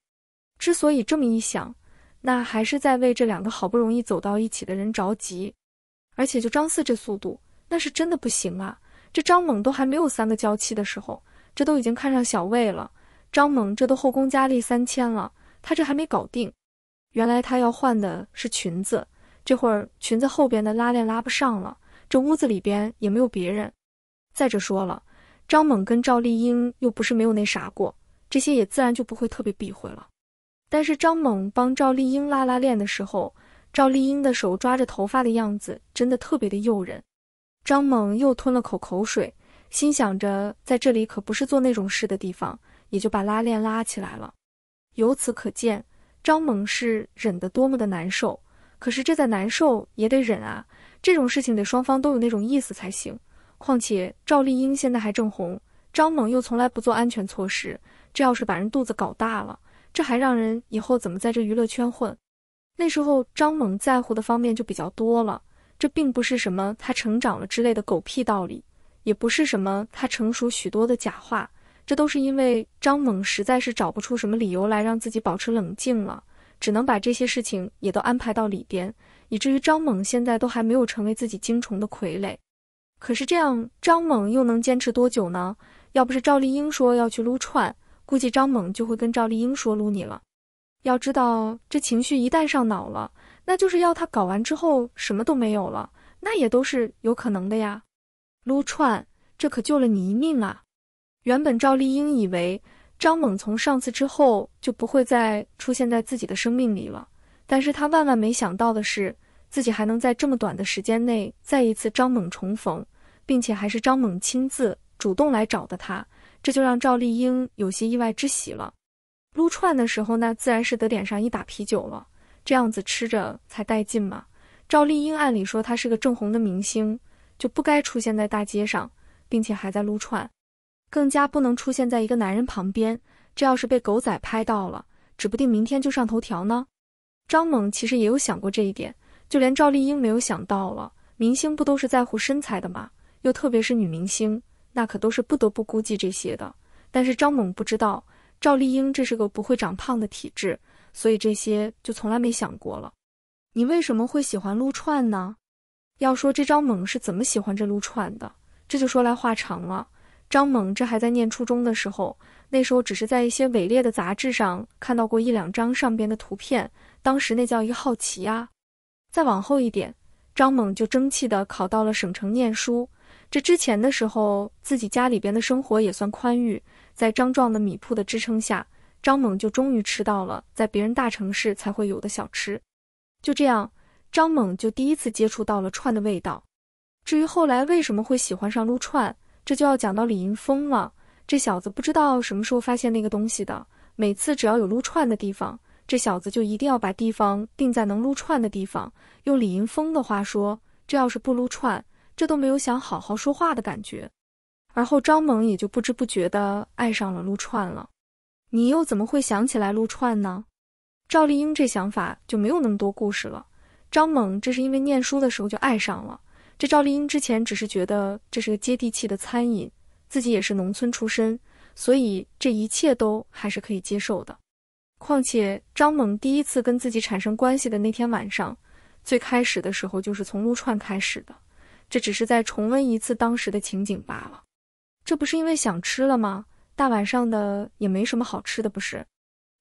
之所以这么一想，那还是在为这两个好不容易走到一起的人着急。而且就张四这速度，那是真的不行啊！这张猛都还没有三个娇妻的时候，这都已经看上小魏了。张猛这都后宫佳丽三千了，他这还没搞定。原来她要换的是裙子，这会儿裙子后边的拉链拉不上了。这屋子里边也没有别人。再者说了，张猛跟赵丽英又不是没有那啥过，这些也自然就不会特别避讳了。但是张猛帮赵丽英拉拉链的时候，赵丽英的手抓着头发的样子真的特别的诱人。张猛又吞了口口水，心想着在这里可不是做那种事的地方，也就把拉链拉起来了。由此可见。张猛是忍得多么的难受，可是这再难受也得忍啊！这种事情得双方都有那种意思才行。况且赵丽颖现在还正红，张猛又从来不做安全措施，这要是把人肚子搞大了，这还让人以后怎么在这娱乐圈混？那时候张猛在乎的方面就比较多了，这并不是什么他成长了之类的狗屁道理，也不是什么他成熟许多的假话。这都是因为张猛实在是找不出什么理由来让自己保持冷静了，只能把这些事情也都安排到里边，以至于张猛现在都还没有成为自己精虫的傀儡。可是这样，张猛又能坚持多久呢？要不是赵丽英说要去撸串，估计张猛就会跟赵丽英说撸你了。要知道，这情绪一旦上脑了，那就是要他搞完之后什么都没有了，那也都是有可能的呀。撸串，这可救了你一命啊！原本赵丽颖以为张猛从上次之后就不会再出现在自己的生命里了，但是她万万没想到的是，自己还能在这么短的时间内再一次张猛重逢，并且还是张猛亲自主动来找的她，这就让赵丽颖有些意外之喜了。撸串的时候呢，自然是得点上一打啤酒了，这样子吃着才带劲嘛。赵丽颖按理说她是个正红的明星，就不该出现在大街上，并且还在撸串。更加不能出现在一个男人旁边，这要是被狗仔拍到了，指不定明天就上头条呢。张猛其实也有想过这一点，就连赵丽颖没有想到了。明星不都是在乎身材的吗？又特别是女明星，那可都是不得不估计这些的。但是张猛不知道，赵丽颖这是个不会长胖的体质，所以这些就从来没想过了。你为什么会喜欢撸串呢？要说这张猛是怎么喜欢这撸串的，这就说来话长了。张猛这还在念初中的时候，那时候只是在一些伪劣的杂志上看到过一两张上边的图片，当时那叫一个好奇啊。再往后一点，张猛就争气的考到了省城念书。这之前的时候，自己家里边的生活也算宽裕，在张壮的米铺的支撑下，张猛就终于吃到了在别人大城市才会有的小吃。就这样，张猛就第一次接触到了串的味道。至于后来为什么会喜欢上撸串？这就要讲到李银峰了，这小子不知道什么时候发现那个东西的。每次只要有撸串的地方，这小子就一定要把地方定在能撸串的地方。用李银峰的话说，这要是不撸串，这都没有想好好说话的感觉。而后张萌也就不知不觉的爱上了撸串了。你又怎么会想起来撸串呢？赵丽英这想法就没有那么多故事了。张萌这是因为念书的时候就爱上了。这赵丽颖之前只是觉得这是个接地气的餐饮，自己也是农村出身，所以这一切都还是可以接受的。况且张猛第一次跟自己产生关系的那天晚上，最开始的时候就是从撸串开始的，这只是在重温一次当时的情景罢了。这不是因为想吃了吗？大晚上的也没什么好吃的，不是？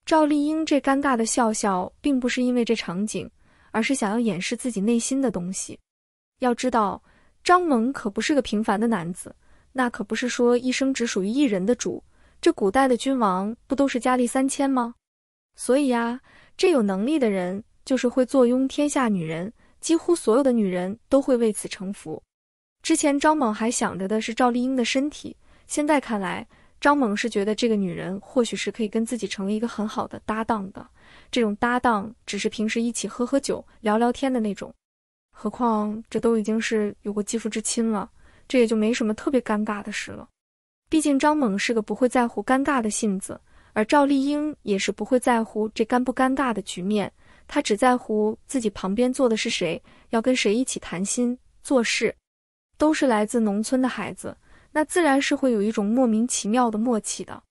赵丽颖这尴尬的笑笑，并不是因为这场景，而是想要掩饰自己内心的东西。要知道，张猛可不是个平凡的男子，那可不是说一生只属于一人的主。这古代的君王不都是佳丽三千吗？所以呀，这有能力的人就是会坐拥天下女人，几乎所有的女人都会为此臣服。之前张猛还想着的是赵丽颖的身体，现在看来，张猛是觉得这个女人或许是可以跟自己成为一个很好的搭档的。这种搭档只是平时一起喝喝酒、聊聊天的那种。何况这都已经是有过肌肤之亲了，这也就没什么特别尴尬的事了。毕竟张猛是个不会在乎尴尬的性子，而赵丽英也是不会在乎这尴不尴尬的局面。她只在乎自己旁边坐的是谁，要跟谁一起谈心做事。都是来自农村的孩子，那自然是会有一种莫名其妙的默契的。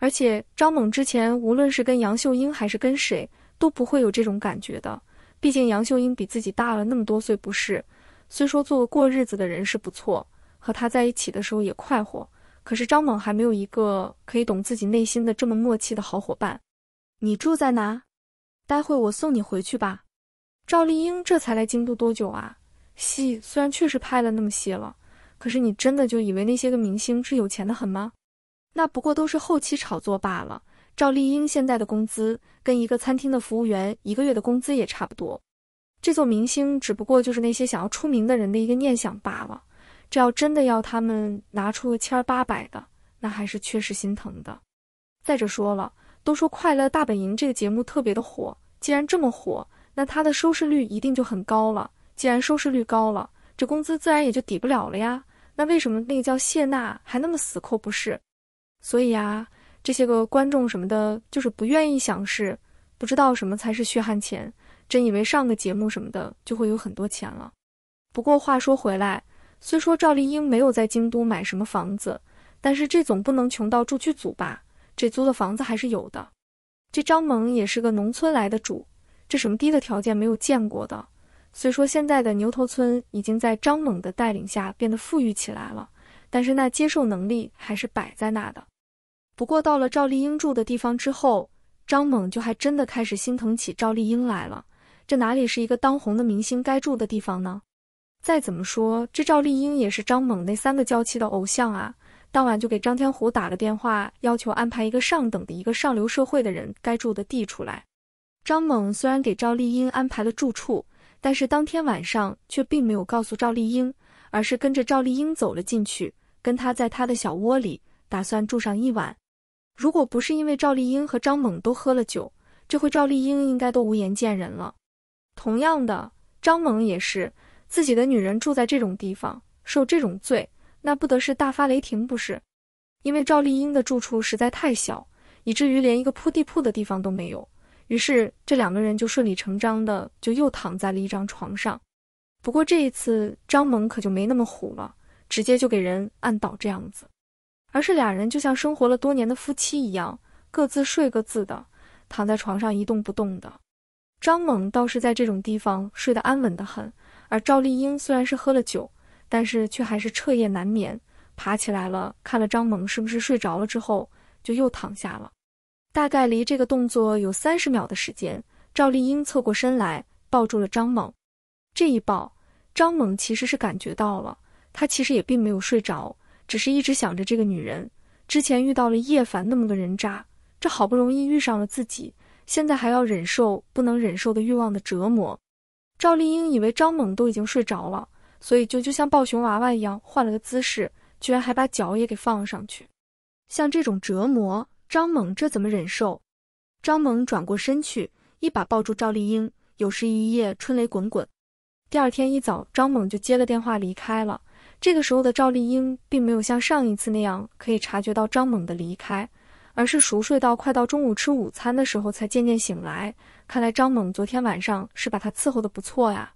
而且张猛之前无论是跟杨秀英还是跟谁，都不会有这种感觉的。毕竟杨秀英比自己大了那么多岁，不是？虽说做个过日子的人是不错，和她在一起的时候也快活，可是张猛还没有一个可以懂自己内心的这么默契的好伙伴。你住在哪？待会我送你回去吧。赵丽英这才来京都多久啊？戏虽然确实拍了那么些了，可是你真的就以为那些个明星是有钱的很吗？那不过都是后期炒作罢了。赵丽颖现在的工资跟一个餐厅的服务员一个月的工资也差不多。这做明星只不过就是那些想要出名的人的一个念想罢了。这要真的要他们拿出个千八百的，那还是确实心疼的。再者说了，都说《快乐大本营》这个节目特别的火，既然这么火，那它的收视率一定就很高了。既然收视率高了，这工资自然也就抵不了了呀。那为什么那个叫谢娜还那么死抠？不是？所以啊。这些个观众什么的，就是不愿意想事，不知道什么才是血汗钱，真以为上个节目什么的就会有很多钱了。不过话说回来，虽说赵丽英没有在京都买什么房子，但是这总不能穷到住剧组吧？这租的房子还是有的。这张萌也是个农村来的主，这什么低的条件没有见过的。虽说现在的牛头村已经在张猛的带领下变得富裕起来了，但是那接受能力还是摆在那的。不过到了赵丽英住的地方之后，张猛就还真的开始心疼起赵丽英来了。这哪里是一个当红的明星该住的地方呢？再怎么说，这赵丽英也是张猛那三个娇妻的偶像啊。当晚就给张天虎打了电话，要求安排一个上等的一个上流社会的人该住的地出来。张猛虽然给赵丽英安排了住处，但是当天晚上却并没有告诉赵丽英，而是跟着赵丽英走了进去，跟她在他的小窝里打算住上一晚。如果不是因为赵丽颖和张猛都喝了酒，这回赵丽颖应该都无颜见人了。同样的，张猛也是自己的女人住在这种地方，受这种罪，那不得是大发雷霆不是？因为赵丽颖的住处实在太小，以至于连一个铺地铺的地方都没有。于是这两个人就顺理成章的就又躺在了一张床上。不过这一次张猛可就没那么虎了，直接就给人按倒这样子。而是俩人就像生活了多年的夫妻一样，各自睡各自的，躺在床上一动不动的。张猛倒是在这种地方睡得安稳的很，而赵丽英虽然是喝了酒，但是却还是彻夜难眠，爬起来了，看了张猛是不是睡着了之后，就又躺下了。大概离这个动作有三十秒的时间，赵丽英侧过身来抱住了张猛，这一抱，张猛其实是感觉到了，他其实也并没有睡着。只是一直想着这个女人，之前遇到了叶凡那么个人渣，这好不容易遇上了自己，现在还要忍受不能忍受的欲望的折磨。赵丽英以为张猛都已经睡着了，所以就就像抱熊娃娃一样换了个姿势，居然还把脚也给放上去。像这种折磨，张猛这怎么忍受？张猛转过身去，一把抱住赵丽英。有时一夜春雷滚滚。第二天一早，张猛就接了电话离开了。这个时候的赵丽颖并没有像上一次那样可以察觉到张猛的离开，而是熟睡到快到中午吃午餐的时候才渐渐醒来。看来张猛昨天晚上是把她伺候的不错呀。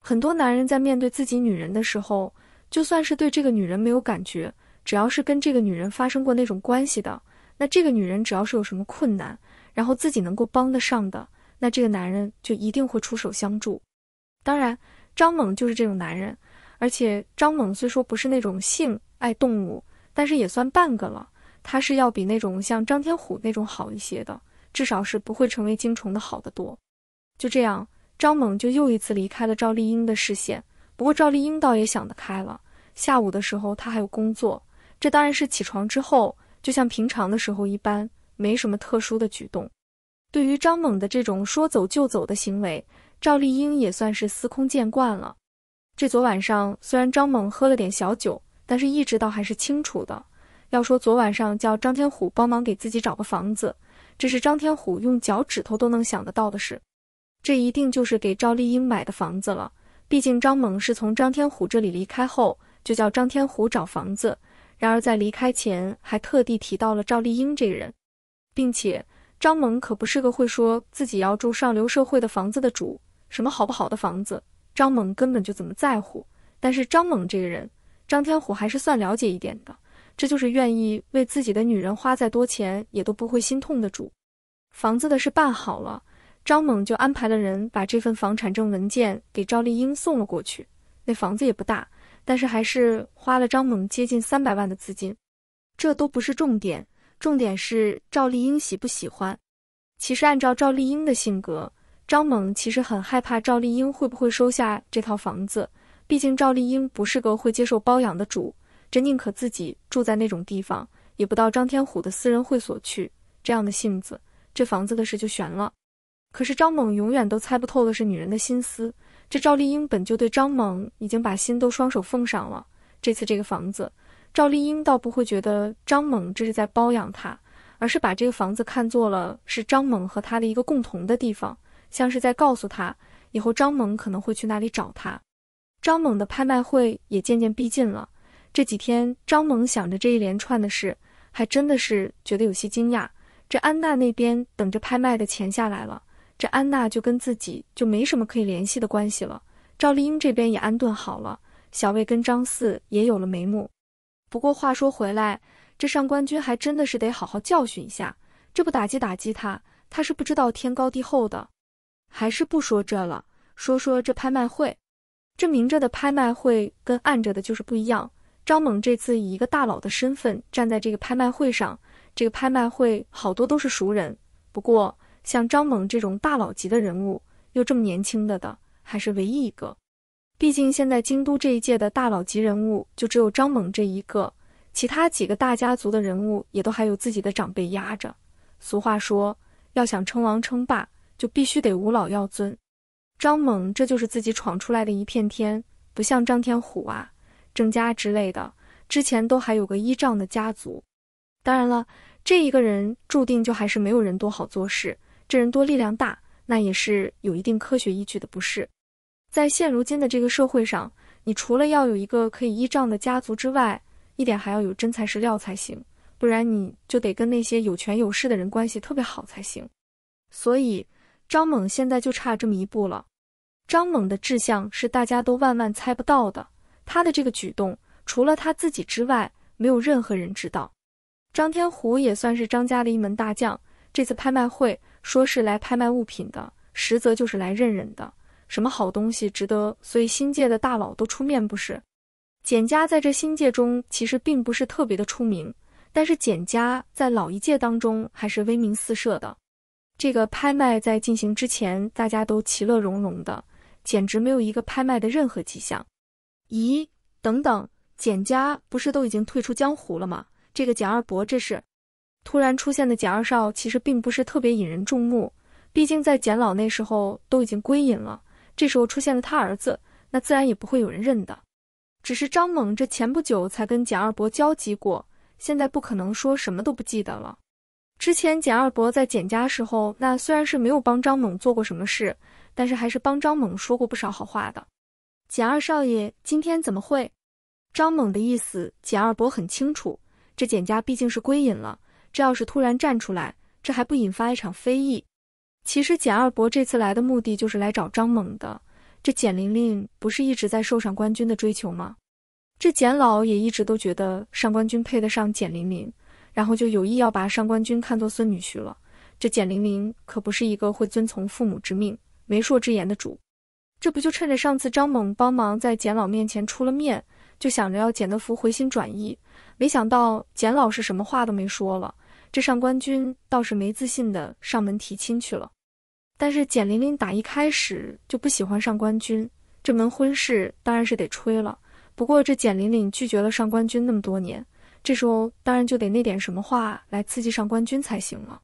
很多男人在面对自己女人的时候，就算是对这个女人没有感觉，只要是跟这个女人发生过那种关系的，那这个女人只要是有什么困难，然后自己能够帮得上的，那这个男人就一定会出手相助。当然，张猛就是这种男人。而且张猛虽说不是那种性爱动物，但是也算半个了。他是要比那种像张天虎那种好一些的，至少是不会成为精虫的，好得多。就这样，张猛就又一次离开了赵丽英的视线。不过赵丽英倒也想得开了，下午的时候她还有工作，这当然是起床之后，就像平常的时候一般，没什么特殊的举动。对于张猛的这种说走就走的行为，赵丽英也算是司空见惯了。这昨晚上虽然张猛喝了点小酒，但是意直倒还是清楚的。要说昨晚上叫张天虎帮忙给自己找个房子，这是张天虎用脚趾头都能想得到的事。这一定就是给赵丽英买的房子了。毕竟张猛是从张天虎这里离开后，就叫张天虎找房子。然而在离开前还特地提到了赵丽英这个人，并且张猛可不是个会说自己要住上流社会的房子的主，什么好不好的房子。张猛根本就怎么在乎，但是张猛这个人，张天虎还是算了解一点的。这就是愿意为自己的女人花再多钱，也都不会心痛的主。房子的事办好了，张猛就安排了人把这份房产证文件给赵丽英送了过去。那房子也不大，但是还是花了张猛接近三百万的资金。这都不是重点，重点是赵丽英喜不喜欢。其实按照赵丽英的性格。张猛其实很害怕赵丽英会不会收下这套房子，毕竟赵丽英不是个会接受包养的主，这宁可自己住在那种地方，也不到张天虎的私人会所去。这样的性子，这房子的事就悬了。可是张猛永远都猜不透的是女人的心思。这赵丽英本就对张猛已经把心都双手奉上了，这次这个房子，赵丽英倒不会觉得张猛这是在包养她，而是把这个房子看作了是张猛和他的一个共同的地方。像是在告诉他，以后张猛可能会去那里找他。张猛的拍卖会也渐渐逼近了。这几天，张猛想着这一连串的事，还真的是觉得有些惊讶。这安娜那边等着拍卖的钱下来了，这安娜就跟自己就没什么可以联系的关系了。赵丽英这边也安顿好了，小魏跟张四也有了眉目。不过话说回来，这上官军还真的是得好好教训一下。这不打击打击他，他是不知道天高地厚的。还是不说这了，说说这拍卖会。这明着的拍卖会跟暗着的就是不一样。张猛这次以一个大佬的身份站在这个拍卖会上，这个拍卖会好多都是熟人。不过像张猛这种大佬级的人物，又这么年轻的，的还是唯一一个。毕竟现在京都这一届的大佬级人物就只有张猛这一个，其他几个大家族的人物也都还有自己的长辈压着。俗话说，要想称王称霸。就必须得无老要尊，张猛这就是自己闯出来的一片天，不像张天虎啊、郑家之类的，之前都还有个依仗的家族。当然了，这一个人注定就还是没有人多好做事，这人多力量大，那也是有一定科学依据的，不是？在现如今的这个社会上，你除了要有一个可以依仗的家族之外，一点还要有真材实料才行，不然你就得跟那些有权有势的人关系特别好才行。所以。张猛现在就差这么一步了。张猛的志向是大家都万万猜不到的。他的这个举动，除了他自己之外，没有任何人知道。张天虎也算是张家的一门大将。这次拍卖会说是来拍卖物品的，实则就是来认人的。什么好东西值得，所以新界的大佬都出面不是？简家在这新界中其实并不是特别的出名，但是简家在老一届当中还是威名四射的。这个拍卖在进行之前，大家都其乐融融的，简直没有一个拍卖的任何迹象。咦，等等，简家不是都已经退出江湖了吗？这个简二伯这是？突然出现的简二少其实并不是特别引人注目，毕竟在简老那时候都已经归隐了，这时候出现了他儿子，那自然也不会有人认的。只是张猛这前不久才跟简二伯交集过，现在不可能说什么都不记得了。之前简二伯在简家时候，那虽然是没有帮张猛做过什么事，但是还是帮张猛说过不少好话的。简二少爷今天怎么会？张猛的意思，简二伯很清楚。这简家毕竟是归隐了，这要是突然站出来，这还不引发一场非议？其实简二伯这次来的目的就是来找张猛的。这简玲玲不是一直在受上官君的追求吗？这简老也一直都觉得上官君配得上简玲玲。然后就有意要把上官君看作孙女婿了。这简玲玲可不是一个会遵从父母之命、媒妁之言的主。这不就趁着上次张猛帮忙在简老面前出了面，就想着要简德福回心转意。没想到简老是什么话都没说了。这上官君倒是没自信的上门提亲去了。但是简玲玲打一开始就不喜欢上官君，这门婚事当然是得吹了。不过这简玲玲拒绝了上官君那么多年。这时候当然就得那点什么话来刺激上官君才行了。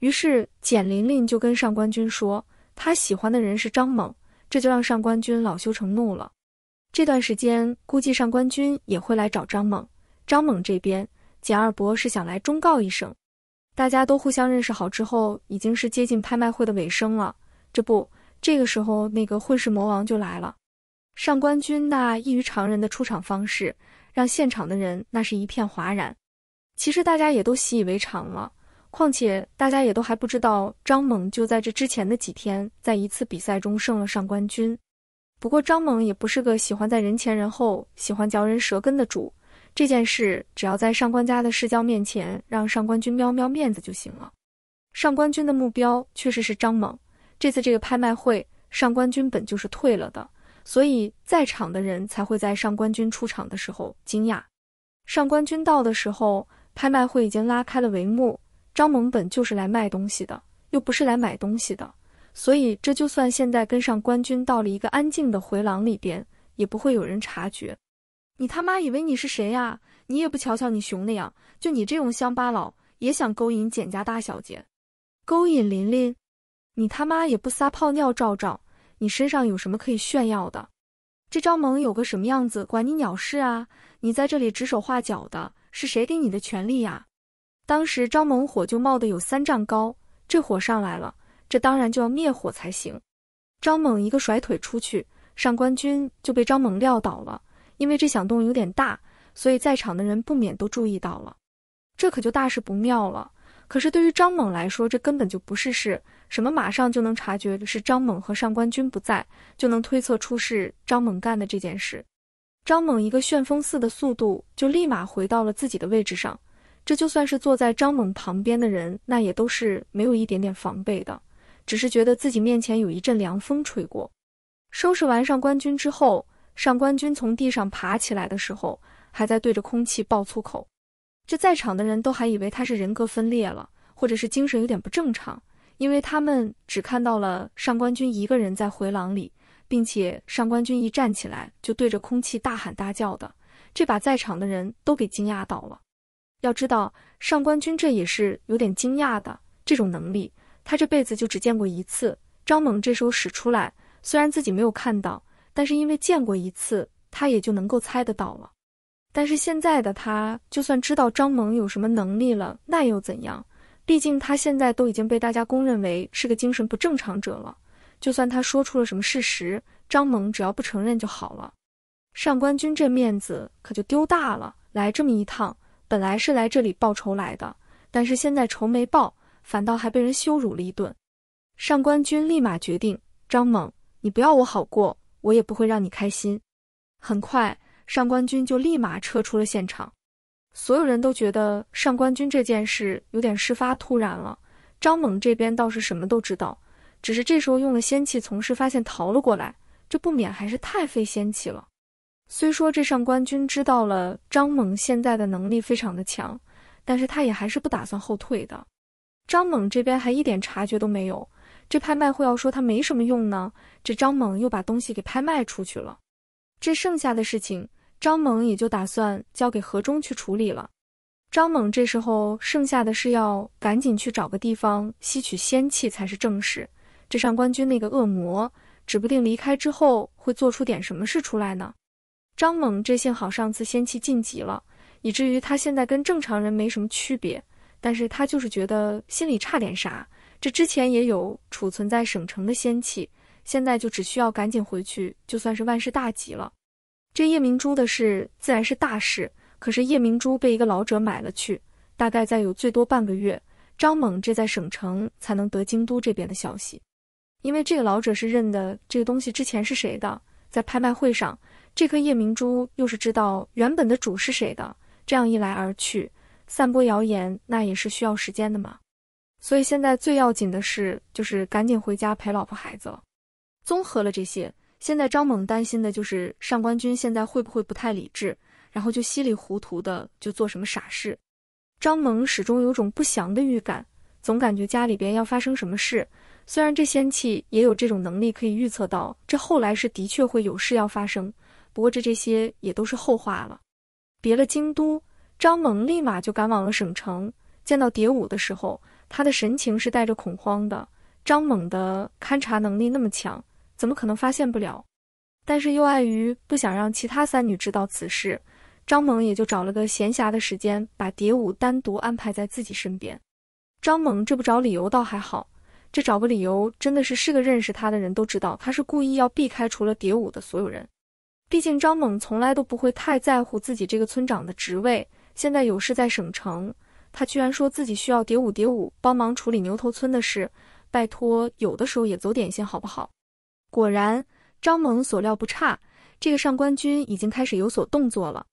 于是简玲玲就跟上官君说，她喜欢的人是张猛，这就让上官君恼羞成怒了。这段时间估计上官君也会来找张猛。张猛这边，简二伯是想来忠告一声。大家都互相认识好之后，已经是接近拍卖会的尾声了。这不，这个时候那个混世魔王就来了。上官君那异于常人的出场方式。让现场的人那是一片哗然，其实大家也都习以为常了。况且大家也都还不知道张猛就在这之前的几天，在一次比赛中胜了上官君。不过张猛也不是个喜欢在人前人后喜欢嚼人舌根的主，这件事只要在上官家的世交面前让上官君喵喵面子就行了。上官君的目标确实是张猛，这次这个拍卖会上官君本就是退了的。所以在场的人才会在上官军出场的时候惊讶。上官军到的时候，拍卖会已经拉开了帷幕。张萌本就是来卖东西的，又不是来买东西的，所以这就算现在跟上官军到了一个安静的回廊里边，也不会有人察觉。你他妈以为你是谁呀？你也不瞧瞧你熊那样，就你这种乡巴佬也想勾引简家大小姐，勾引琳琳？你他妈也不撒泡尿照照。你身上有什么可以炫耀的？这张猛有个什么样子，管你鸟事啊！你在这里指手画脚的，是谁给你的权利呀？当时张猛火就冒的有三丈高，这火上来了，这当然就要灭火才行。张猛一个甩腿出去，上官军就被张猛撂倒了。因为这响动有点大，所以在场的人不免都注意到了，这可就大事不妙了。可是对于张猛来说，这根本就不是事。什么马上就能察觉是张猛和上官军不在，就能推测出是张猛干的这件事。张猛一个旋风似的速度，就立马回到了自己的位置上。这就算是坐在张猛旁边的人，那也都是没有一点点防备的，只是觉得自己面前有一阵凉风吹过。收拾完上官军之后，上官军从地上爬起来的时候，还在对着空气爆粗口。这在场的人都还以为他是人格分裂了，或者是精神有点不正常，因为他们只看到了上官君一个人在回廊里，并且上官君一站起来就对着空气大喊大叫的，这把在场的人都给惊讶到了。要知道，上官君这也是有点惊讶的，这种能力他这辈子就只见过一次。张猛这时候使出来，虽然自己没有看到，但是因为见过一次，他也就能够猜得到了。但是现在的他，就算知道张萌有什么能力了，那又怎样？毕竟他现在都已经被大家公认为是个精神不正常者了。就算他说出了什么事实，张萌只要不承认就好了。上官君这面子可就丢大了。来这么一趟，本来是来这里报仇来的，但是现在仇没报，反倒还被人羞辱了一顿。上官君立马决定：张猛，你不要我好过，我也不会让你开心。很快。上官军就立马撤出了现场，所有人都觉得上官军这件事有点事发突然了。张猛这边倒是什么都知道，只是这时候用了仙气从事发现逃了过来，这不免还是太费仙气了。虽说这上官军知道了张猛现在的能力非常的强，但是他也还是不打算后退的。张猛这边还一点察觉都没有，这拍卖会要说他没什么用呢，这张猛又把东西给拍卖出去了，这剩下的事情。张猛也就打算交给何忠去处理了。张猛这时候剩下的是要赶紧去找个地方吸取仙气才是正事。这上官军那个恶魔，指不定离开之后会做出点什么事出来呢。张猛这幸好上次仙气晋级了，以至于他现在跟正常人没什么区别。但是他就是觉得心里差点啥。这之前也有储存在省城的仙气，现在就只需要赶紧回去，就算是万事大吉了。这夜明珠的事自然是大事，可是夜明珠被一个老者买了去，大概再有最多半个月，张猛这在省城才能得京都这边的消息。因为这个老者是认的这个东西之前是谁的，在拍卖会上这颗夜明珠又是知道原本的主是谁的，这样一来而去，散播谣言那也是需要时间的嘛。所以现在最要紧的事就是赶紧回家陪老婆孩子了。综合了这些。现在张猛担心的就是上官君现在会不会不太理智，然后就稀里糊涂的就做什么傻事。张猛始终有种不祥的预感，总感觉家里边要发生什么事。虽然这仙气也有这种能力可以预测到，这后来是的确会有事要发生。不过这这些也都是后话了。别了京都，张猛立马就赶往了省城。见到蝶舞的时候，他的神情是带着恐慌的。张猛的勘察能力那么强。怎么可能发现不了？但是又碍于不想让其他三女知道此事，张猛也就找了个闲暇的时间，把蝶舞单独安排在自己身边。张猛这不找理由倒还好，这找个理由真的是是个认识他的人都知道，他是故意要避开除了蝶舞的所有人。毕竟张猛从来都不会太在乎自己这个村长的职位，现在有事在省城，他居然说自己需要蝶舞蝶舞帮忙处理牛头村的事，拜托，有的时候也走点心好不好？果然，张猛所料不差，这个上官君已经开始有所动作了。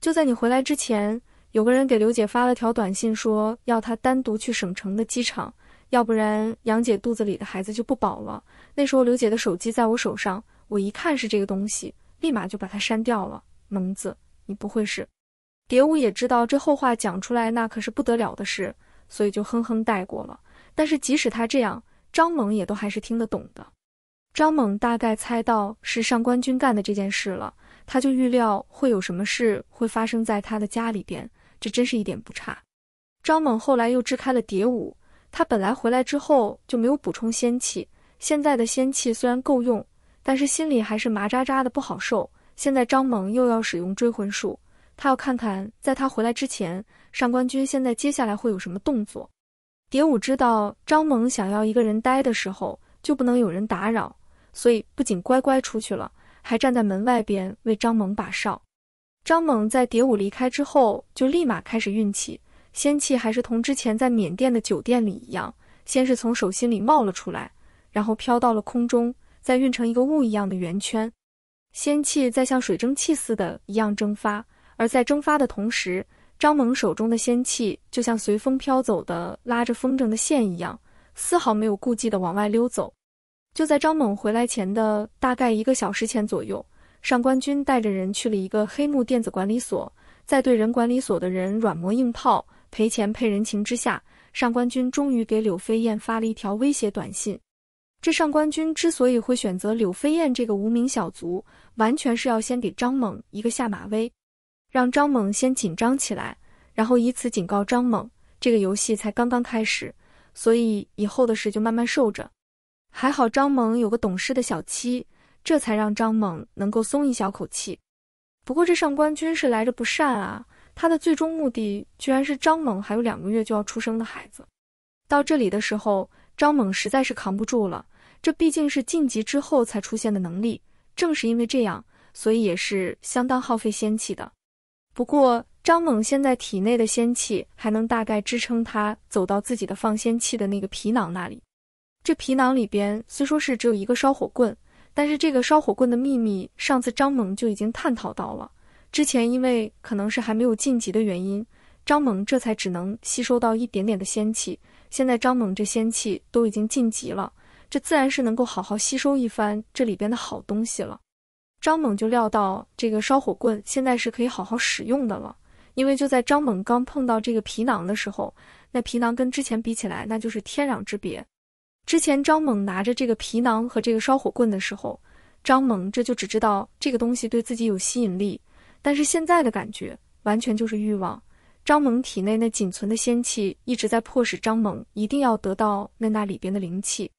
就在你回来之前，有个人给刘姐发了条短信，说要她单独去省城的机场，要不然杨姐肚子里的孩子就不保了。那时候刘姐的手机在我手上，我一看是这个东西，立马就把它删掉了。萌子，你不会是……蝶舞也知道这后话讲出来那可是不得了的事，所以就哼哼带过了。但是即使他这样，张猛也都还是听得懂的。张猛大概猜到是上官军干的这件事了，他就预料会有什么事会发生在他的家里边，这真是一点不差。张猛后来又支开了蝶舞，他本来回来之后就没有补充仙气，现在的仙气虽然够用，但是心里还是麻扎扎的不好受。现在张猛又要使用追魂术，他要看看在他回来之前，上官军现在接下来会有什么动作。蝶舞知道张猛想要一个人待的时候，就不能有人打扰。所以不仅乖乖出去了，还站在门外边为张猛把哨。张猛在蝶舞离开之后，就立马开始运气。仙气还是同之前在缅甸的酒店里一样，先是从手心里冒了出来，然后飘到了空中，再运成一个雾一样的圆圈。仙气在像水蒸气似的一样蒸发，而在蒸发的同时，张猛手中的仙气就像随风飘走的拉着风筝的线一样，丝毫没有顾忌的往外溜走。就在张猛回来前的大概一个小时前左右，上官军带着人去了一个黑幕电子管理所，在对人管理所的人软磨硬泡、赔钱赔人情之下，上官军终于给柳飞燕发了一条威胁短信。这上官军之所以会选择柳飞燕这个无名小卒，完全是要先给张猛一个下马威，让张猛先紧张起来，然后以此警告张猛，这个游戏才刚刚开始，所以以后的事就慢慢受着。还好张猛有个懂事的小七，这才让张猛能够松一小口气。不过这上官军是来者不善啊，他的最终目的居然是张猛还有两个月就要出生的孩子。到这里的时候，张猛实在是扛不住了。这毕竟是晋级之后才出现的能力，正是因为这样，所以也是相当耗费仙气的。不过张猛现在体内的仙气还能大概支撑他走到自己的放仙气的那个皮囊那里。这皮囊里边虽说是只有一个烧火棍，但是这个烧火棍的秘密，上次张猛就已经探讨到了。之前因为可能是还没有晋级的原因，张猛这才只能吸收到一点点的仙气。现在张猛这仙气都已经晋级了，这自然是能够好好吸收一番这里边的好东西了。张猛就料到这个烧火棍现在是可以好好使用的了，因为就在张猛刚碰到这个皮囊的时候，那皮囊跟之前比起来，那就是天壤之别。之前张猛拿着这个皮囊和这个烧火棍的时候，张猛这就只知道这个东西对自己有吸引力。但是现在的感觉完全就是欲望。张猛体内那仅存的仙气一直在迫使张猛一定要得到那那里边的灵气，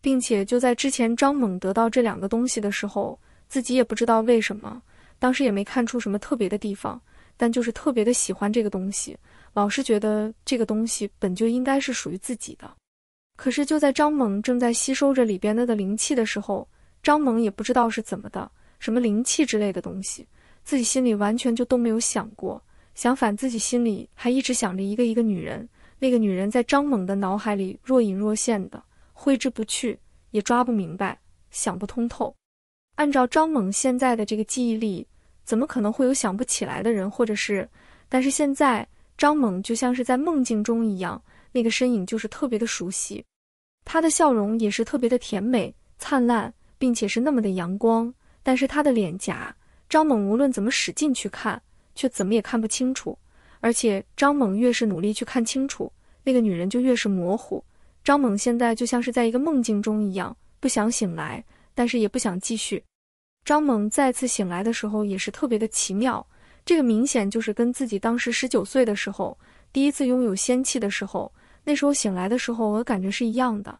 并且就在之前张猛得到这两个东西的时候，自己也不知道为什么，当时也没看出什么特别的地方，但就是特别的喜欢这个东西，老是觉得这个东西本就应该是属于自己的。可是就在张猛正在吸收着里边那个灵气的时候，张猛也不知道是怎么的，什么灵气之类的东西，自己心里完全就都没有想过。相反，自己心里还一直想着一个一个女人，那个女人在张猛的脑海里若隐若现的，挥之不去，也抓不明白，想不通透。按照张猛现在的这个记忆力，怎么可能会有想不起来的人或者是？但是现在张猛就像是在梦境中一样。那个身影就是特别的熟悉，她的笑容也是特别的甜美灿烂，并且是那么的阳光。但是她的脸颊，张猛无论怎么使劲去看，却怎么也看不清楚。而且张猛越是努力去看清楚，那个女人就越是模糊。张猛现在就像是在一个梦境中一样，不想醒来，但是也不想继续。张猛再次醒来的时候也是特别的奇妙，这个明显就是跟自己当时十九岁的时候第一次拥有仙气的时候。那时候醒来的时候，我感觉是一样的，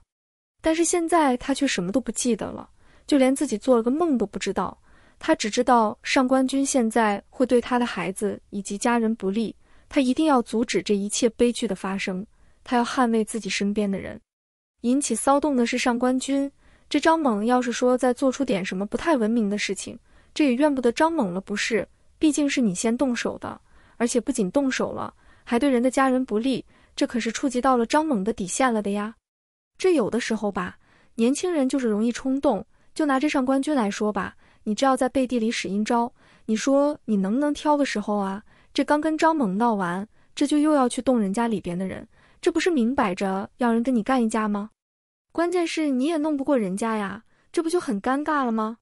但是现在他却什么都不记得了，就连自己做了个梦都不知道。他只知道上官君现在会对他的孩子以及家人不利，他一定要阻止这一切悲剧的发生，他要捍卫自己身边的人。引起骚动的是上官君，这张猛要是说再做出点什么不太文明的事情，这也怨不得张猛了，不是？毕竟是你先动手的，而且不仅动手了，还对人的家人不利。这可是触及到了张猛的底线了的呀！这有的时候吧，年轻人就是容易冲动。就拿这上官君来说吧，你这要在背地里使阴招，你说你能不能挑个时候啊？这刚跟张猛闹完，这就又要去动人家里边的人，这不是明摆着要人跟你干一架吗？关键是你也弄不过人家呀，这不就很尴尬了吗？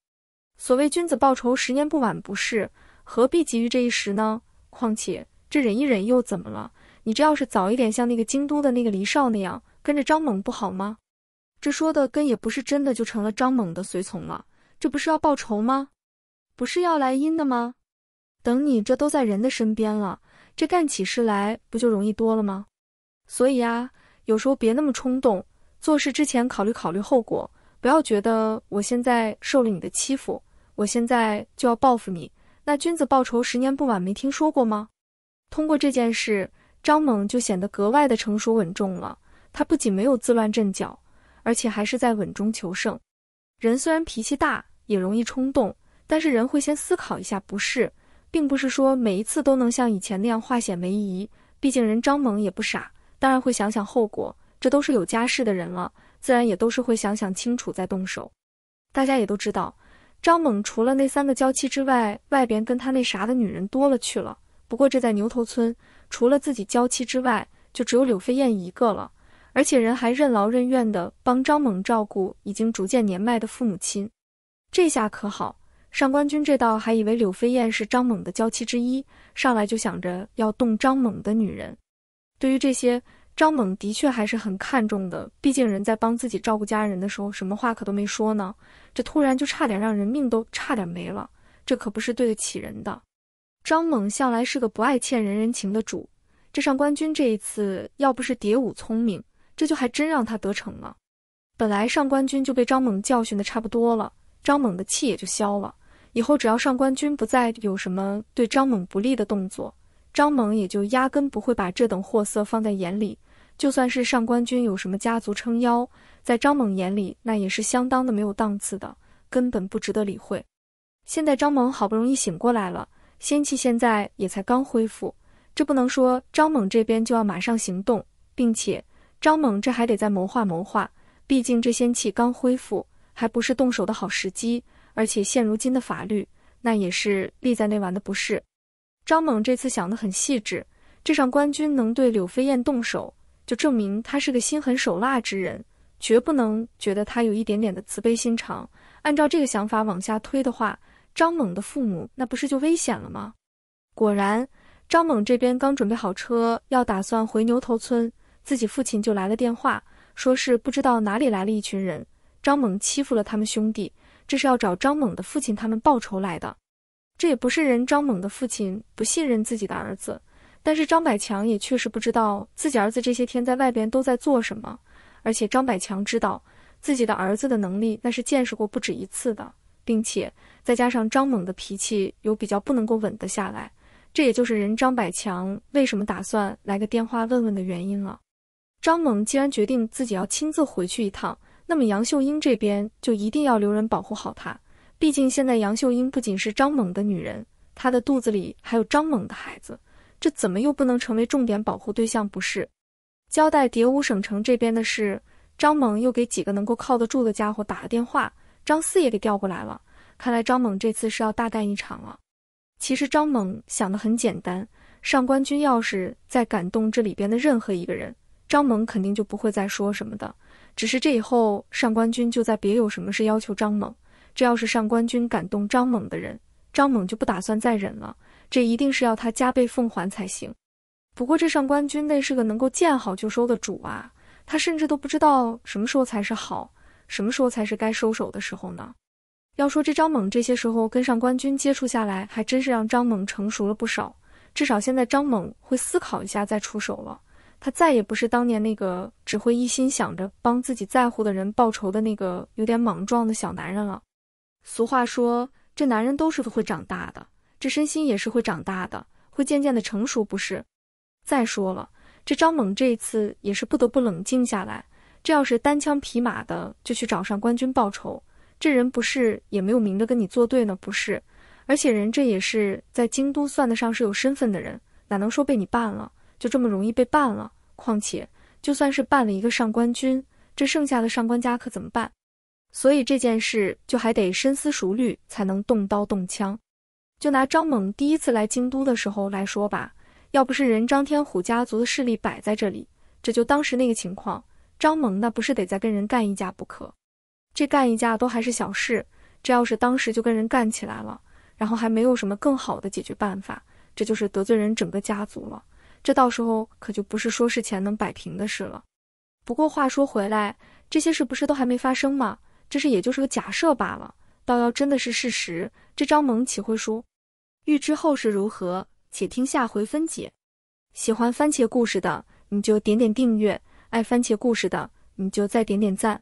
所谓君子报仇，十年不晚，不是？何必急于这一时呢？况且这忍一忍又怎么了？你这要是早一点像那个京都的那个黎少那样跟着张猛不好吗？这说的跟也不是真的，就成了张猛的随从了。这不是要报仇吗？不是要来阴的吗？等你这都在人的身边了，这干起事来不就容易多了吗？所以啊，有时候别那么冲动，做事之前考虑考虑后果。不要觉得我现在受了你的欺负，我现在就要报复你。那君子报仇，十年不晚，没听说过吗？通过这件事。张猛就显得格外的成熟稳重了。他不仅没有自乱阵脚，而且还是在稳中求胜。人虽然脾气大，也容易冲动，但是人会先思考一下，不是，并不是说每一次都能像以前那样化险为夷。毕竟人张猛也不傻，当然会想想后果。这都是有家室的人了，自然也都是会想想清楚再动手。大家也都知道，张猛除了那三个娇妻之外，外边跟他那啥的女人多了去了。不过这在牛头村，除了自己娇妻之外，就只有柳飞燕一个了。而且人还任劳任怨地帮张猛照顾已经逐渐年迈的父母亲。这下可好，上官君这倒还以为柳飞燕是张猛的娇妻之一，上来就想着要动张猛的女人。对于这些，张猛的确还是很看重的。毕竟人在帮自己照顾家人的时候，什么话可都没说呢。这突然就差点让人命都差点没了，这可不是对得起人的。张猛向来是个不爱欠人人情的主，这上官君这一次要不是蝶舞聪明，这就还真让他得逞了。本来上官君就被张猛教训的差不多了，张猛的气也就消了。以后只要上官君不再有什么对张猛不利的动作，张猛也就压根不会把这等货色放在眼里。就算是上官君有什么家族撑腰，在张猛眼里那也是相当的没有档次的，根本不值得理会。现在张猛好不容易醒过来了。仙气现在也才刚恢复，这不能说张猛这边就要马上行动，并且张猛这还得再谋划谋划，毕竟这仙气刚恢复，还不是动手的好时机。而且现如今的法律，那也是立在那玩的，不是？张猛这次想得很细致，这上官军能对柳飞燕动手，就证明他是个心狠手辣之人，绝不能觉得他有一点点的慈悲心肠。按照这个想法往下推的话。张猛的父母，那不是就危险了吗？果然，张猛这边刚准备好车，要打算回牛头村，自己父亲就来了电话，说是不知道哪里来了一群人，张猛欺负了他们兄弟，这是要找张猛的父亲他们报仇来的。这也不是人，张猛的父亲不信任自己的儿子，但是张百强也确实不知道自己儿子这些天在外边都在做什么，而且张百强知道自己的儿子的能力，那是见识过不止一次的。并且再加上张猛的脾气有比较不能够稳得下来，这也就是人张百强为什么打算来个电话问问的原因了。张猛既然决定自己要亲自回去一趟，那么杨秀英这边就一定要留人保护好她。毕竟现在杨秀英不仅是张猛的女人，她的肚子里还有张猛的孩子，这怎么又不能成为重点保护对象？不是？交代蝶舞省城这边的事，张猛又给几个能够靠得住的家伙打了电话。张四也给调过来了，看来张猛这次是要大干一场了。其实张猛想的很简单，上官军要是再感动这里边的任何一个人，张猛肯定就不会再说什么的。只是这以后，上官军就再别有什么事要求张猛。这要是上官军感动张猛的人，张猛就不打算再忍了。这一定是要他加倍奉还才行。不过这上官军那是个能够见好就收的主啊，他甚至都不知道什么时候才是好。什么时候才是该收手的时候呢？要说这张猛这些时候跟上官军接触下来，还真是让张猛成熟了不少。至少现在张猛会思考一下再出手了。他再也不是当年那个只会一心想着帮自己在乎的人报仇的那个有点莽撞的小男人了。俗话说，这男人都是会长大的，这身心也是会长大的，会渐渐的成熟，不是？再说了，这张猛这一次也是不得不冷静下来。这要是单枪匹马的，就去找上官军报仇。这人不是也没有明着跟你作对呢，不是？而且人这也是在京都算得上是有身份的人，哪能说被你办了就这么容易被办了？况且就算是办了一个上官军，这剩下的上官家可怎么办？所以这件事就还得深思熟虑才能动刀动枪。就拿张猛第一次来京都的时候来说吧，要不是人张天虎家族的势力摆在这里，这就当时那个情况。张萌那不是得再跟人干一架不可，这干一架都还是小事，这要是当时就跟人干起来了，然后还没有什么更好的解决办法，这就是得罪人整个家族了，这到时候可就不是说事前能摆平的事了。不过话说回来，这些事不是都还没发生吗？这是也就是个假设罢了，倒要真的是事实，这张萌岂会输？欲知后事如何，且听下回分解。喜欢番茄故事的，你就点点订阅。爱番茄故事的，你就再点点赞。